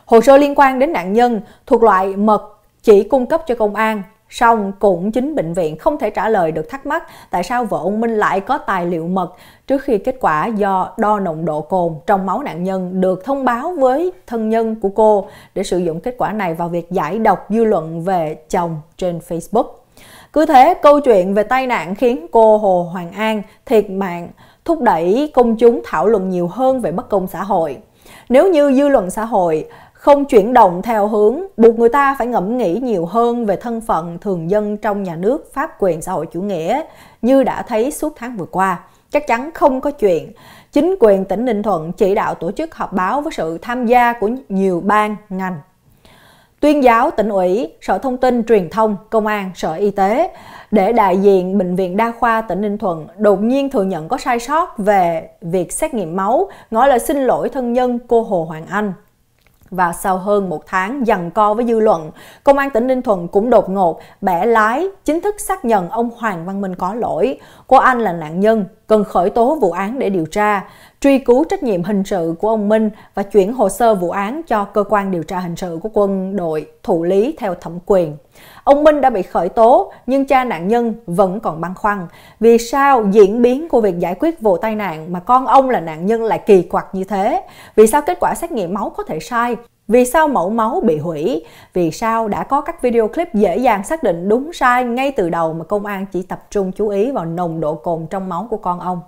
Hồ sơ liên quan đến nạn nhân thuộc loại mật chỉ cung cấp cho công an Song cũng chính bệnh viện không thể trả lời được thắc mắc tại sao vợ ông Minh lại có tài liệu mật trước khi kết quả do đo nồng độ cồn trong máu nạn nhân được thông báo với thân nhân của cô để sử dụng kết quả này vào việc giải độc dư luận về chồng trên Facebook. Cứ thế, câu chuyện về tai nạn khiến cô Hồ Hoàng An thiệt mạng, thúc đẩy công chúng thảo luận nhiều hơn về bất công xã hội. Nếu như dư luận xã hội không chuyển động theo hướng buộc người ta phải ngẫm nghĩ nhiều hơn về thân phận thường dân trong nhà nước pháp quyền xã hội chủ nghĩa như đã thấy suốt tháng vừa qua. Chắc chắn không có chuyện chính quyền tỉnh Ninh Thuận chỉ đạo tổ chức họp báo với sự tham gia của nhiều ban, ngành. Tuyên giáo tỉnh ủy, Sở Thông tin Truyền thông, Công an, Sở Y tế để đại diện Bệnh viện Đa khoa tỉnh Ninh Thuận đột nhiên thừa nhận có sai sót về việc xét nghiệm máu, ngỏ lời xin lỗi thân nhân cô Hồ Hoàng Anh và sau hơn một tháng dằn co với dư luận, Công an tỉnh Ninh Thuận cũng đột ngột bẻ lái chính thức xác nhận ông Hoàng Văn Minh có lỗi. Cô Anh là nạn nhân, cần khởi tố vụ án để điều tra, truy cứu trách nhiệm hình sự của ông Minh và chuyển hồ sơ vụ án cho cơ quan điều tra hình sự của quân đội thụ lý theo thẩm quyền. Ông Minh đã bị khởi tố nhưng cha nạn nhân vẫn còn băn khoăn. Vì sao diễn biến của việc giải quyết vụ tai nạn mà con ông là nạn nhân lại kỳ quặc như thế? Vì sao kết quả xét nghiệm máu có thể sai? Vì sao mẫu máu bị hủy? Vì sao đã có các video clip dễ dàng xác định đúng sai ngay từ đầu mà công an chỉ tập trung chú ý vào nồng độ cồn trong máu của con ông?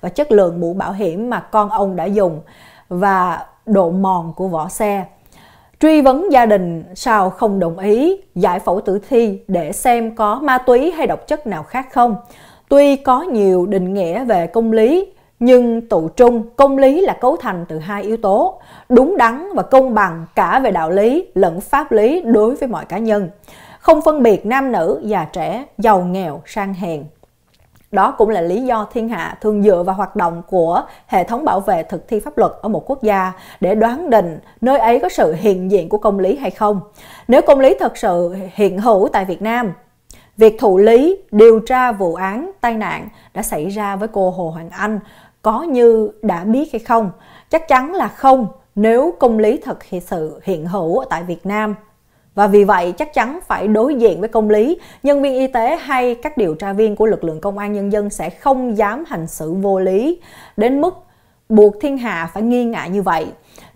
Và chất lượng mũ bảo hiểm mà con ông đã dùng và độ mòn của vỏ xe truy vấn gia đình sao không đồng ý giải phẫu tử thi để xem có ma túy hay độc chất nào khác không. Tuy có nhiều định nghĩa về công lý, nhưng tụ trung công lý là cấu thành từ hai yếu tố, đúng đắn và công bằng cả về đạo lý lẫn pháp lý đối với mọi cá nhân, không phân biệt nam nữ, già trẻ, giàu nghèo, sang hèn. Đó cũng là lý do thiên hạ thường dựa vào hoạt động của hệ thống bảo vệ thực thi pháp luật ở một quốc gia để đoán định nơi ấy có sự hiện diện của công lý hay không. Nếu công lý thật sự hiện hữu tại Việt Nam, việc thụ lý điều tra vụ án tai nạn đã xảy ra với cô Hồ Hoàng Anh có như đã biết hay không? Chắc chắn là không nếu công lý thật sự hiện hữu tại Việt Nam và vì vậy chắc chắn phải đối diện với công lý, nhân viên y tế hay các điều tra viên của lực lượng công an nhân dân sẽ không dám hành xử vô lý đến mức buộc thiên hạ phải nghi ngại như vậy.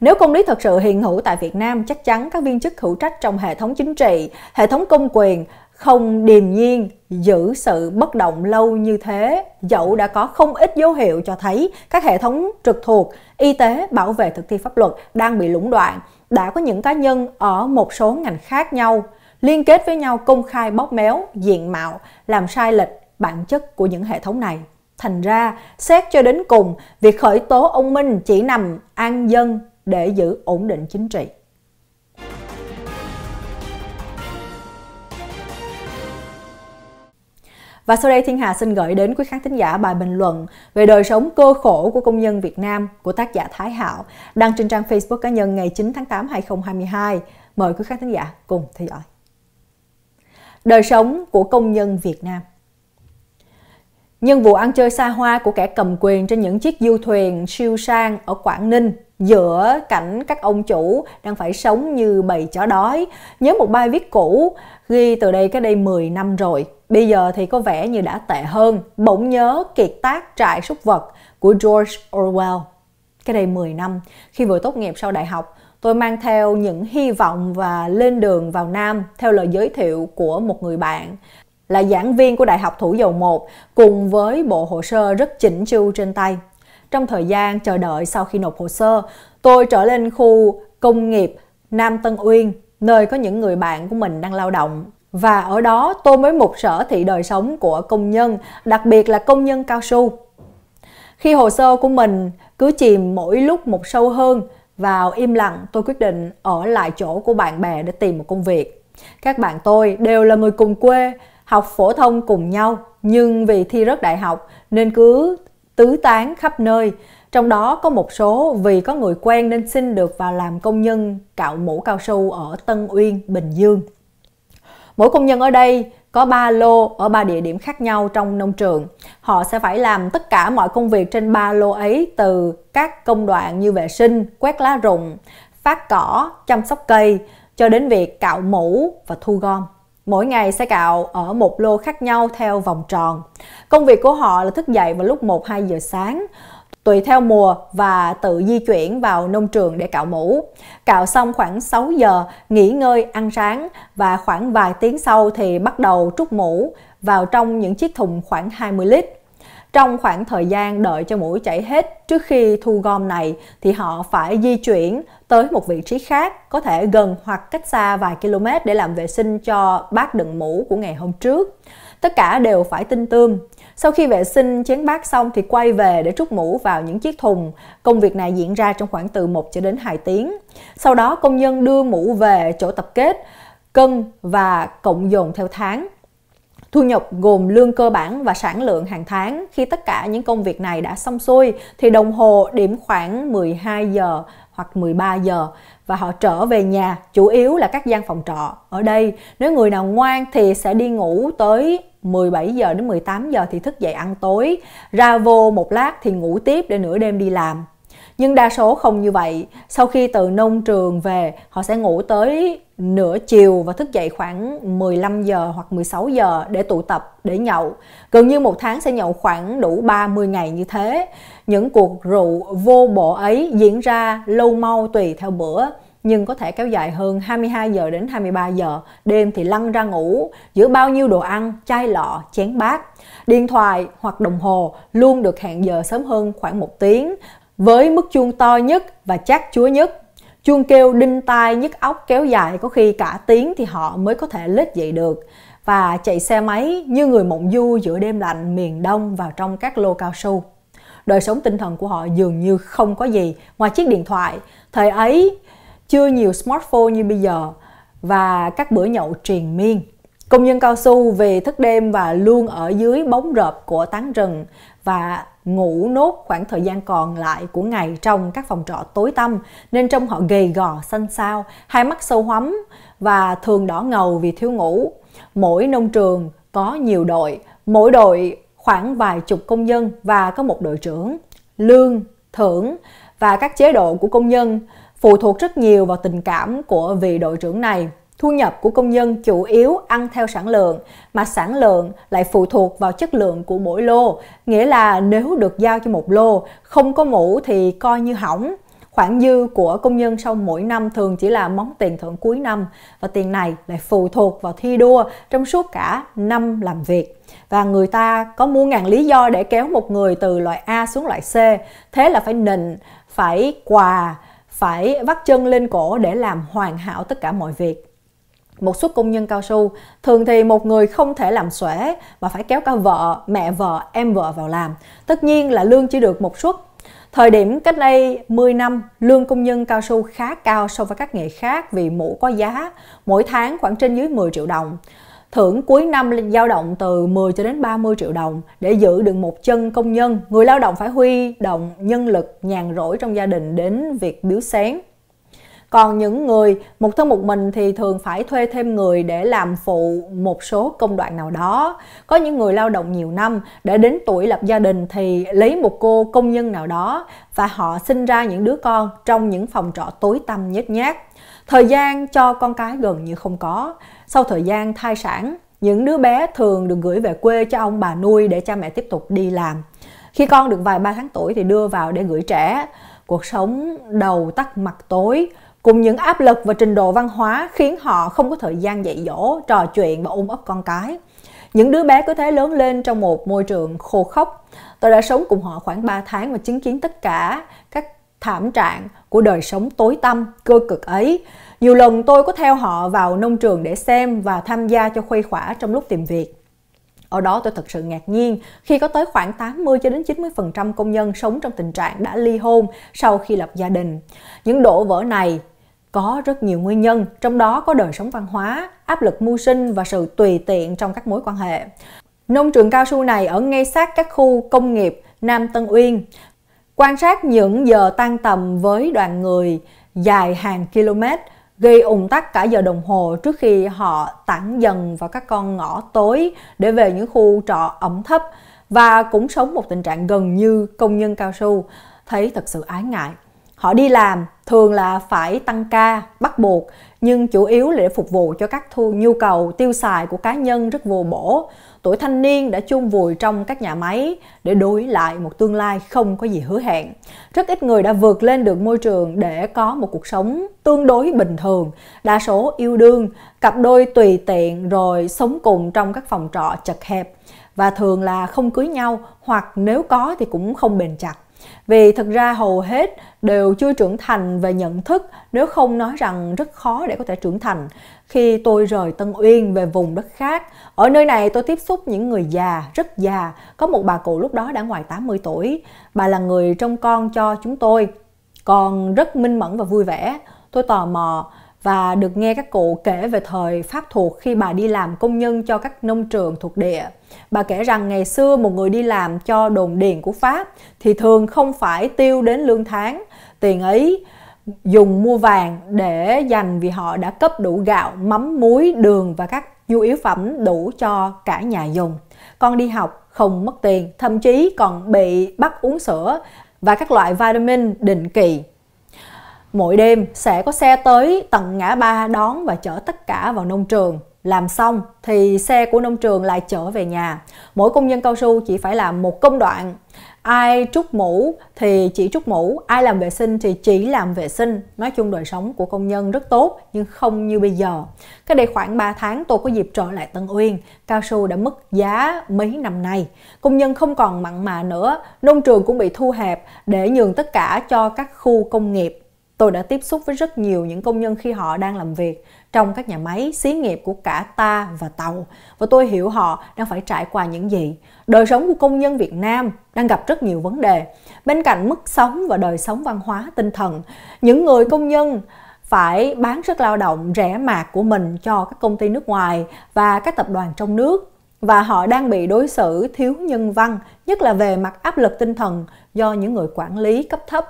Nếu công lý thật sự hiện hữu tại Việt Nam, chắc chắn các viên chức hữu trách trong hệ thống chính trị, hệ thống công quyền không điềm nhiên giữ sự bất động lâu như thế, dẫu đã có không ít dấu hiệu cho thấy các hệ thống trực thuộc, y tế, bảo vệ thực thi pháp luật đang bị lũng đoạn đã có những cá nhân ở một số ngành khác nhau liên kết với nhau công khai bóp méo, diện mạo, làm sai lệch bản chất của những hệ thống này. Thành ra, xét cho đến cùng, việc khởi tố ông Minh chỉ nằm an dân để giữ ổn định chính trị. Và sau đây Thiên Hà xin gửi đến quý khán thính giả bài bình luận về đời sống cơ khổ của công nhân Việt Nam của tác giả Thái Hạo đăng trên trang Facebook cá nhân ngày 9 tháng 8 2022. Mời quý khán thính giả cùng theo dõi. Đời sống của công nhân Việt Nam Nhân vụ ăn chơi xa hoa của kẻ cầm quyền trên những chiếc du thuyền siêu sang ở Quảng Ninh giữa cảnh các ông chủ đang phải sống như bầy chó đói. Nhớ một bài viết cũ ghi từ đây cách đây 10 năm rồi. Bây giờ thì có vẻ như đã tệ hơn, bỗng nhớ kiệt tác trại súc vật của George Orwell. Cái đây 10 năm, khi vừa tốt nghiệp sau đại học, tôi mang theo những hy vọng và lên đường vào Nam theo lời giới thiệu của một người bạn là giảng viên của Đại học Thủ dầu 1 cùng với bộ hồ sơ rất chỉnh chu trên tay. Trong thời gian chờ đợi sau khi nộp hồ sơ, tôi trở lên khu công nghiệp Nam Tân Uyên, nơi có những người bạn của mình đang lao động và ở đó tôi mới mục sở thị đời sống của công nhân, đặc biệt là công nhân cao su. Khi hồ sơ của mình cứ chìm mỗi lúc một sâu hơn, vào im lặng tôi quyết định ở lại chỗ của bạn bè để tìm một công việc. Các bạn tôi đều là người cùng quê, học phổ thông cùng nhau, nhưng vì thi rớt đại học nên cứ tứ tán khắp nơi. Trong đó có một số vì có người quen nên xin được vào làm công nhân cạo mũ cao su ở Tân Uyên, Bình Dương. Mỗi công nhân ở đây có 3 lô ở 3 địa điểm khác nhau trong nông trường. Họ sẽ phải làm tất cả mọi công việc trên 3 lô ấy từ các công đoạn như vệ sinh, quét lá rụng, phát cỏ, chăm sóc cây cho đến việc cạo mũ và thu gom. Mỗi ngày sẽ cạo ở một lô khác nhau theo vòng tròn. Công việc của họ là thức dậy vào lúc 1-2 giờ sáng, tùy theo mùa và tự di chuyển vào nông trường để cạo mũ. Cạo xong khoảng 6 giờ, nghỉ ngơi ăn sáng và khoảng vài tiếng sau thì bắt đầu trút mũ vào trong những chiếc thùng khoảng 20 lít. Trong khoảng thời gian đợi cho mũi chảy hết trước khi thu gom này thì họ phải di chuyển tới một vị trí khác, có thể gần hoặc cách xa vài km để làm vệ sinh cho bát đựng mũ của ngày hôm trước. Tất cả đều phải tinh tươm, sau khi vệ sinh chén bát xong thì quay về để trút mũ vào những chiếc thùng. Công việc này diễn ra trong khoảng từ 1 cho đến 2 tiếng. Sau đó công nhân đưa mũ về chỗ tập kết, cân và cộng dồn theo tháng. Thu nhập gồm lương cơ bản và sản lượng hàng tháng. Khi tất cả những công việc này đã xong xuôi thì đồng hồ điểm khoảng 12 giờ hoặc 13 giờ và họ trở về nhà, chủ yếu là các gian phòng trọ. Ở đây, nếu người nào ngoan thì sẽ đi ngủ tới 17 giờ đến 18 giờ thì thức dậy ăn tối, ra vô một lát thì ngủ tiếp để nửa đêm đi làm. Nhưng đa số không như vậy, sau khi từ nông trường về, họ sẽ ngủ tới nửa chiều và thức dậy khoảng 15 giờ hoặc 16 giờ để tụ tập, để nhậu. Gần như một tháng sẽ nhậu khoảng đủ 30 ngày như thế. Những cuộc rượu vô bộ ấy diễn ra lâu mau tùy theo bữa nhưng có thể kéo dài hơn 22 giờ đến 23 giờ. Đêm thì lăn ra ngủ giữ bao nhiêu đồ ăn, chai lọ, chén bát. Điện thoại hoặc đồng hồ luôn được hẹn giờ sớm hơn khoảng một tiếng với mức chuông to nhất và chát chúa nhất. Chuông kêu đinh tai nhức óc kéo dài có khi cả tiếng thì họ mới có thể lết dậy được và chạy xe máy như người mộng du giữa đêm lạnh miền đông vào trong các lô cao su đời sống tinh thần của họ dường như không có gì ngoài chiếc điện thoại. Thời ấy, chưa nhiều smartphone như bây giờ và các bữa nhậu triền miên. Công nhân cao su về thức đêm và luôn ở dưới bóng rợp của tán rừng và ngủ nốt khoảng thời gian còn lại của ngày trong các phòng trọ tối tăm nên trông họ gầy gò xanh xao, hai mắt sâu hoắm và thường đỏ ngầu vì thiếu ngủ. Mỗi nông trường có nhiều đội, mỗi đội khoảng vài chục công nhân và có một đội trưởng. Lương, thưởng và các chế độ của công nhân phụ thuộc rất nhiều vào tình cảm của vị đội trưởng này. Thu nhập của công nhân chủ yếu ăn theo sản lượng, mà sản lượng lại phụ thuộc vào chất lượng của mỗi lô, nghĩa là nếu được giao cho một lô, không có mũ thì coi như hỏng. Khoản dư của công nhân sau mỗi năm thường chỉ là món tiền thưởng cuối năm và tiền này lại phụ thuộc vào thi đua trong suốt cả năm làm việc. Và người ta có muôn ngàn lý do để kéo một người từ loại A xuống loại C, thế là phải nịnh, phải quà, phải vắt chân lên cổ để làm hoàn hảo tất cả mọi việc. Một suất công nhân cao su, thường thì một người không thể làm xuể mà phải kéo cả vợ, mẹ vợ, em vợ vào làm. Tất nhiên là lương chỉ được một suất Thời điểm cách đây 10 năm, lương công nhân cao su khá cao so với các nghề khác vì mũ có giá, mỗi tháng khoảng trên dưới 10 triệu đồng. Thưởng cuối năm dao động từ 10 cho đến 30 triệu đồng để giữ được một chân công nhân. Người lao động phải huy động nhân lực nhàn rỗi trong gia đình đến việc biếu sáng còn những người một thân một mình thì thường phải thuê thêm người để làm phụ một số công đoạn nào đó có những người lao động nhiều năm để đến tuổi lập gia đình thì lấy một cô công nhân nào đó và họ sinh ra những đứa con trong những phòng trọ tối tăm nhếch nhác thời gian cho con cái gần như không có sau thời gian thai sản những đứa bé thường được gửi về quê cho ông bà nuôi để cha mẹ tiếp tục đi làm khi con được vài ba tháng tuổi thì đưa vào để gửi trẻ cuộc sống đầu tắt mặt tối cùng những áp lực và trình độ văn hóa khiến họ không có thời gian dạy dỗ trò chuyện và ôm ấp con cái những đứa bé có thể lớn lên trong một môi trường khô khốc tôi đã sống cùng họ khoảng 3 tháng và chứng kiến tất cả các thảm trạng của đời sống tối tăm cơ cực ấy nhiều lần tôi có theo họ vào nông trường để xem và tham gia cho khuây khỏa trong lúc tìm việc ở đó tôi thật sự ngạc nhiên khi có tới khoảng 80 cho đến 90% công nhân sống trong tình trạng đã ly hôn sau khi lập gia đình. Những đổ vỡ này có rất nhiều nguyên nhân, trong đó có đời sống văn hóa, áp lực mưu sinh và sự tùy tiện trong các mối quan hệ. Nông trường cao su này ở ngay sát các khu công nghiệp Nam Tân Uyên. Quan sát những giờ tan tầm với đoàn người dài hàng km gây ủng tắc cả giờ đồng hồ trước khi họ tản dần vào các con ngõ tối để về những khu trọ ẩm thấp và cũng sống một tình trạng gần như công nhân cao su thấy thật sự ái ngại họ đi làm thường là phải tăng ca bắt buộc nhưng chủ yếu là để phục vụ cho các thu nhu cầu tiêu xài của cá nhân rất vô bổ. Tuổi thanh niên đã chung vùi trong các nhà máy để đối lại một tương lai không có gì hứa hẹn. Rất ít người đã vượt lên được môi trường để có một cuộc sống tương đối bình thường. Đa số yêu đương, cặp đôi tùy tiện rồi sống cùng trong các phòng trọ chật hẹp và thường là không cưới nhau hoặc nếu có thì cũng không bền chặt vì thực ra hầu hết đều chưa trưởng thành về nhận thức nếu không nói rằng rất khó để có thể trưởng thành. Khi tôi rời Tân Uyên về vùng đất khác, ở nơi này tôi tiếp xúc những người già, rất già. Có một bà cụ lúc đó đã ngoài 80 tuổi, bà là người trông con cho chúng tôi. Còn rất minh mẫn và vui vẻ, tôi tò mò và được nghe các cụ kể về thời Pháp thuộc khi bà đi làm công nhân cho các nông trường thuộc địa. Bà kể rằng ngày xưa một người đi làm cho đồn điền của Pháp thì thường không phải tiêu đến lương tháng, tiền ấy dùng mua vàng để dành vì họ đã cấp đủ gạo, mắm, muối, đường và các nhu yếu phẩm đủ cho cả nhà dùng. Con đi học không mất tiền, thậm chí còn bị bắt uống sữa và các loại vitamin định kỳ. Mỗi đêm sẽ có xe tới tận ngã ba đón và chở tất cả vào nông trường làm xong thì xe của nông trường lại trở về nhà. Mỗi công nhân cao su chỉ phải làm một công đoạn. Ai trút mũ thì chỉ trút mũ, ai làm vệ sinh thì chỉ làm vệ sinh. Nói chung đời sống của công nhân rất tốt nhưng không như bây giờ. Cái đây khoảng 3 tháng tôi có dịp trở lại Tân Uyên, cao su đã mất giá mấy năm nay. Công nhân không còn mặn mà nữa, nông trường cũng bị thu hẹp để nhường tất cả cho các khu công nghiệp. Tôi đã tiếp xúc với rất nhiều những công nhân khi họ đang làm việc trong các nhà máy, xí nghiệp của cả ta và tàu. Và tôi hiểu họ đang phải trải qua những gì. Đời sống của công nhân Việt Nam đang gặp rất nhiều vấn đề. Bên cạnh mức sống và đời sống văn hóa, tinh thần, những người công nhân phải bán sức lao động rẻ mạt của mình cho các công ty nước ngoài và các tập đoàn trong nước và họ đang bị đối xử thiếu nhân văn, nhất là về mặt áp lực tinh thần do những người quản lý cấp thấp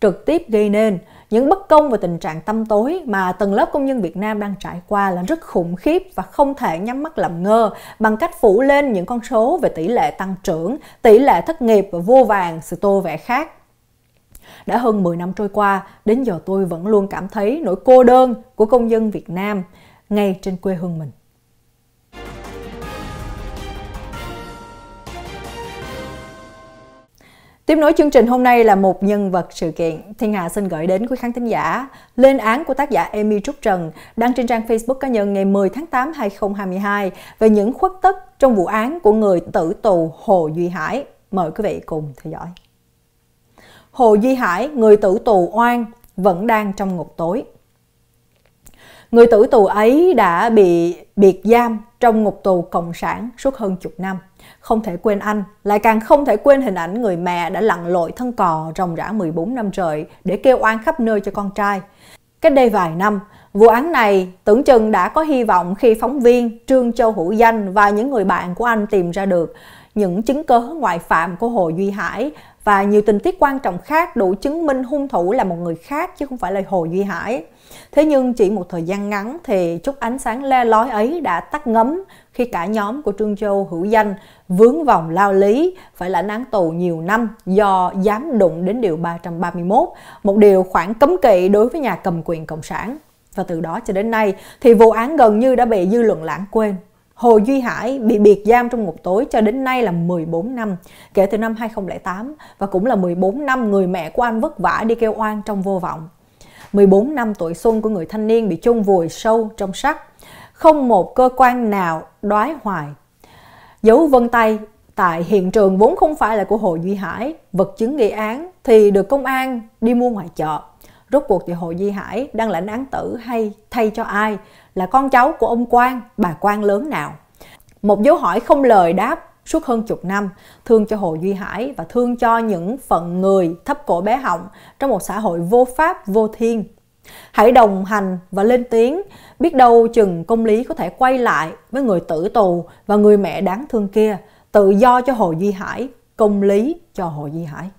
trực tiếp gây nên những bất công và tình trạng tâm tối mà tầng lớp công nhân Việt Nam đang trải qua là rất khủng khiếp và không thể nhắm mắt làm ngơ bằng cách phủ lên những con số về tỷ lệ tăng trưởng, tỷ lệ thất nghiệp và vô vàng sự tô vẽ khác. Đã hơn 10 năm trôi qua, đến giờ tôi vẫn luôn cảm thấy nỗi cô đơn của công dân Việt Nam ngay trên quê hương mình. Tiếp nối chương trình hôm nay là một nhân vật sự kiện. Thiên Hà xin gửi đến quý khán thính giả lên án của tác giả Amy Trúc Trần đăng trên trang Facebook cá nhân ngày 10 tháng 8 2022 về những khuất tất trong vụ án của người tử tù Hồ Duy Hải. Mời quý vị cùng theo dõi. Hồ Duy Hải, người tử tù oan, vẫn đang trong ngục tối. Người tử tù ấy đã bị biệt giam trong ngục tù cộng sản suốt hơn chục năm. Không thể quên anh, lại càng không thể quên hình ảnh người mẹ đã lặn lội thân cò ròng rã 14 năm trời để kêu oan khắp nơi cho con trai. Cách đây vài năm, vụ án này tưởng chừng đã có hy vọng khi phóng viên Trương Châu Hữu Danh và những người bạn của anh tìm ra được những chứng cớ ngoại phạm của Hồ Duy Hải và nhiều tình tiết quan trọng khác đủ chứng minh hung thủ là một người khác chứ không phải là Hồ Duy Hải. Thế nhưng chỉ một thời gian ngắn thì chút ánh sáng le lói ấy đã tắt ngấm khi cả nhóm của Trương Châu hữu danh vướng vòng lao lý phải lãnh án tù nhiều năm do dám đụng đến điều 331, một điều khoản cấm kỵ đối với nhà cầm quyền Cộng sản. Và từ đó cho đến nay thì vụ án gần như đã bị dư luận lãng quên Hồ Duy Hải bị biệt giam trong ngục tối cho đến nay là 14 năm, kể từ năm 2008 và cũng là 14 năm người mẹ của anh vất vả đi kêu oan trong vô vọng. 14 năm tuổi xuân của người thanh niên bị chôn vùi sâu trong sắt, không một cơ quan nào đoái hoài. Dấu vân tay tại hiện trường vốn không phải là của Hồ Duy Hải, vật chứng gây án thì được công an đi mua ngoài chợ rốt cuộc thì Hồ Di Hải đang lãnh án tử hay thay cho ai, là con cháu của ông quan, bà quan lớn nào. Một dấu hỏi không lời đáp suốt hơn chục năm, thương cho Hồ Duy Hải và thương cho những phận người thấp cổ bé họng trong một xã hội vô pháp, vô thiên. Hãy đồng hành và lên tiếng, biết đâu chừng công lý có thể quay lại với người tử tù và người mẹ đáng thương kia, tự do cho Hồ Duy Hải, công lý cho Hồ Duy Hải.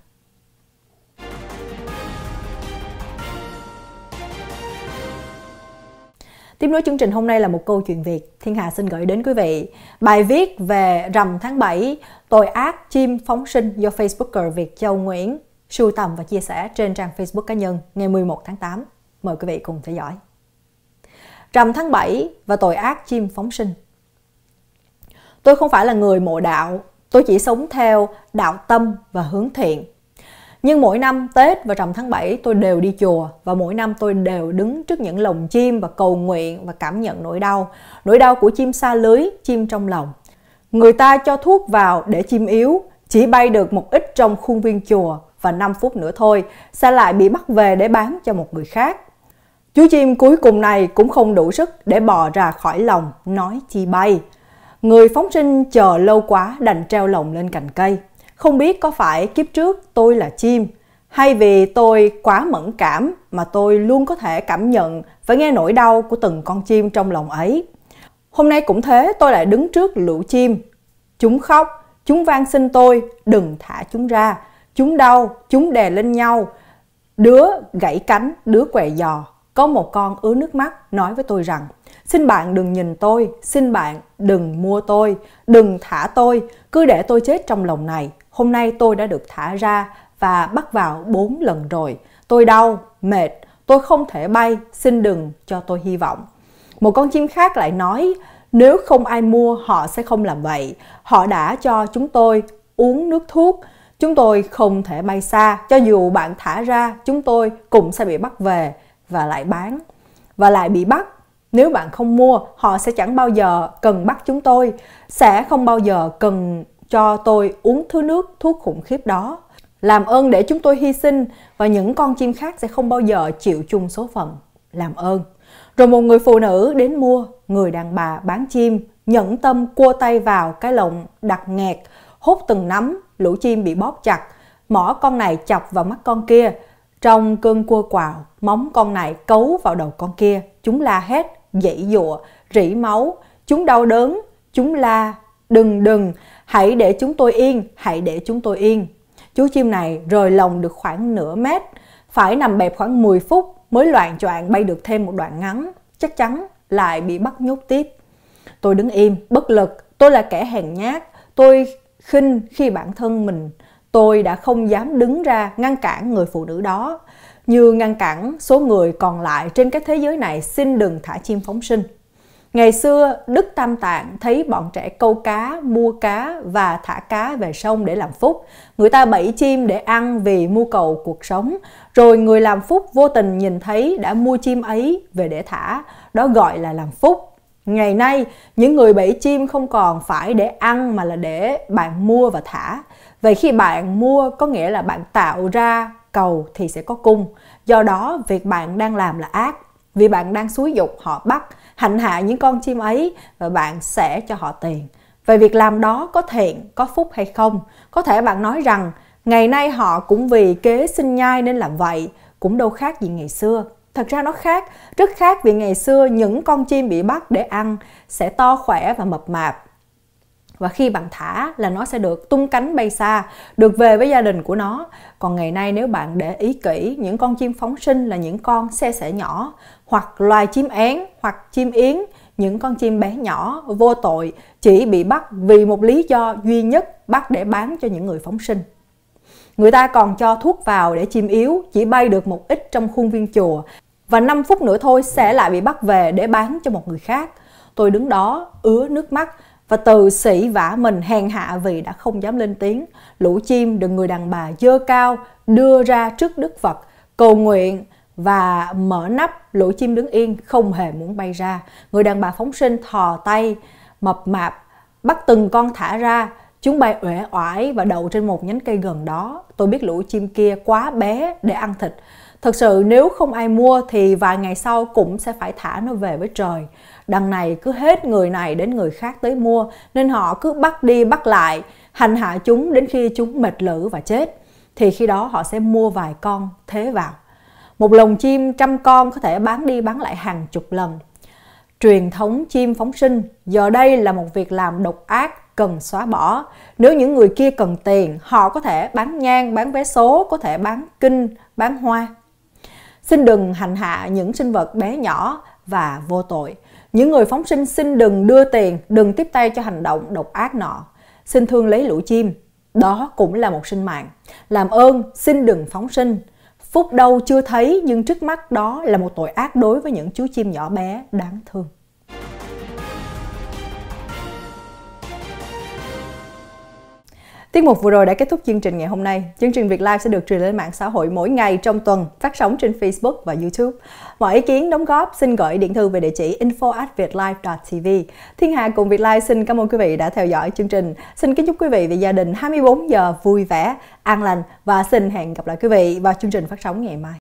Tiếp nối chương trình hôm nay là một câu chuyện Việt, Thiên Hà xin gửi đến quý vị. Bài viết về rằm tháng 7, tội ác chim phóng sinh do Facebooker Việt Châu Nguyễn sưu tầm và chia sẻ trên trang Facebook cá nhân ngày 11 tháng 8. Mời quý vị cùng theo dõi. Rằm tháng 7 và tội ác chim phóng sinh Tôi không phải là người mộ đạo, tôi chỉ sống theo đạo tâm và hướng thiện – nhưng mỗi năm Tết và rằm tháng 7 tôi đều đi chùa và mỗi năm tôi đều đứng trước những lồng chim và cầu nguyện và cảm nhận nỗi đau, nỗi đau của chim xa lưới, chim trong lòng. Người ta cho thuốc vào để chim yếu, chỉ bay được một ít trong khuôn viên chùa và 5 phút nữa thôi sẽ lại bị bắt về để bán cho một người khác. Chú chim cuối cùng này cũng không đủ sức để bò ra khỏi lồng, nói chi bay. Người phóng sinh chờ lâu quá đành treo lồng lên cành cây. Không biết có phải kiếp trước tôi là chim hay vì tôi quá mẫn cảm mà tôi luôn có thể cảm nhận và nghe nỗi đau của từng con chim trong lòng ấy. Hôm nay cũng thế, tôi lại đứng trước lũ chim. Chúng khóc, chúng van xin tôi, đừng thả chúng ra. Chúng đau, chúng đè lên nhau. Đứa gãy cánh, đứa què giò. Có một con ứa nước mắt nói với tôi rằng Xin bạn đừng nhìn tôi, xin bạn đừng mua tôi, đừng thả tôi, cứ để tôi chết trong lòng này. Hôm nay tôi đã được thả ra và bắt vào bốn lần rồi. Tôi đau, mệt, tôi không thể bay, xin đừng cho tôi hy vọng. Một con chim khác lại nói, nếu không ai mua họ sẽ không làm vậy. Họ đã cho chúng tôi uống nước thuốc, chúng tôi không thể bay xa, cho dù bạn thả ra chúng tôi cũng sẽ bị bắt về và lại bán và lại bị bắt. Nếu bạn không mua, họ sẽ chẳng bao giờ cần bắt chúng tôi, sẽ không bao giờ cần cho tôi uống thứ nước thuốc khủng khiếp đó. Làm ơn để chúng tôi hy sinh và những con chim khác sẽ không bao giờ chịu chung số phận. Làm ơn. Rồi một người phụ nữ đến mua, người đàn bà bán chim, nhẫn tâm cua tay vào cái lồng đặt nghẹt, hút từng nắm, lũ chim bị bóp chặt, mỏ con này chọc vào mắt con kia. Trong cơn cua quào, móng con này cấu vào đầu con kia, chúng la hét, dãy dụa, rỉ máu, chúng đau đớn, chúng la, đừng đừng, Hãy để chúng tôi yên, hãy để chúng tôi yên. Chú chim này rời lồng được khoảng nửa mét, phải nằm bẹp khoảng 10 phút mới loạn choạng bay được thêm một đoạn ngắn, chắc chắn lại bị bắt nhốt tiếp. Tôi đứng im, bất lực, tôi là kẻ hèn nhát, tôi khinh khi bản thân mình. Tôi đã không dám đứng ra ngăn cản người phụ nữ đó, như ngăn cản số người còn lại trên cái thế giới này xin đừng thả chim phóng sinh. Ngày xưa, Đức Tam Tạng thấy bọn trẻ câu cá, mua cá và thả cá về sông để làm phúc. Người ta bẫy chim để ăn vì mưu cầu cuộc sống. Rồi người làm phúc vô tình nhìn thấy đã mua chim ấy về để thả. Đó gọi là làm phúc. Ngày nay, những người bẫy chim không còn phải để ăn mà là để bạn mua và thả. Vậy khi bạn mua có nghĩa là bạn tạo ra cầu thì sẽ có cung. Do đó, việc bạn đang làm là ác vì bạn đang xúi dục họ bắt hạnh hạ những con chim ấy và bạn sẽ cho họ tiền về việc làm đó có thiện có phúc hay không có thể bạn nói rằng ngày nay họ cũng vì kế sinh nhai nên làm vậy cũng đâu khác gì ngày xưa thật ra nó khác rất khác vì ngày xưa những con chim bị bắt để ăn sẽ to khỏe và mập mạp và khi bạn thả là nó sẽ được tung cánh bay xa được về với gia đình của nó còn ngày nay nếu bạn để ý kỹ những con chim phóng sinh là những con xe sẻ nhỏ hoặc loài chim én hoặc chim yến những con chim bé nhỏ vô tội chỉ bị bắt vì một lý do duy nhất bắt để bán cho những người phóng sinh người ta còn cho thuốc vào để chim yếu chỉ bay được một ít trong khuôn viên chùa và 5 phút nữa thôi sẽ lại bị bắt về để bán cho một người khác tôi đứng đó ứa nước mắt và tự sĩ vả mình hèn hạ vì đã không dám lên tiếng lũ chim được người đàn bà dơ cao đưa ra trước đức phật cầu nguyện và mở nắp lũ chim đứng yên không hề muốn bay ra người đàn bà phóng sinh thò tay mập mạp bắt từng con thả ra chúng bay uể oải và đậu trên một nhánh cây gần đó tôi biết lũ chim kia quá bé để ăn thịt Thật sự nếu không ai mua thì vài ngày sau cũng sẽ phải thả nó về với trời. Đằng này cứ hết người này đến người khác tới mua nên họ cứ bắt đi bắt lại, hành hạ chúng đến khi chúng mệt lử và chết. Thì khi đó họ sẽ mua vài con thế vào. Một lồng chim trăm con có thể bán đi bán lại hàng chục lần. Truyền thống chim phóng sinh giờ đây là một việc làm độc ác cần xóa bỏ. Nếu những người kia cần tiền, họ có thể bán nhang, bán vé số, có thể bán kinh, bán hoa. Xin đừng hành hạ những sinh vật bé nhỏ và vô tội. Những người phóng sinh xin đừng đưa tiền, đừng tiếp tay cho hành động độc ác nọ. Xin thương lấy lũ chim, đó cũng là một sinh mạng. Làm ơn, xin đừng phóng sinh. Phúc đâu chưa thấy nhưng trước mắt đó là một tội ác đối với những chú chim nhỏ bé đáng thương. Tiết mục vừa rồi đã kết thúc chương trình ngày hôm nay. Chương trình Việt Live sẽ được truyền lên mạng xã hội mỗi ngày trong tuần, phát sóng trên Facebook và YouTube. Mọi ý kiến đóng góp xin gửi điện thư về địa chỉ info@vietlive.tv. Thiên Hà cùng Việt Live xin cảm ơn quý vị đã theo dõi chương trình. Xin kính chúc quý vị và gia đình 24 giờ vui vẻ, an lành và xin hẹn gặp lại quý vị vào chương trình phát sóng ngày mai.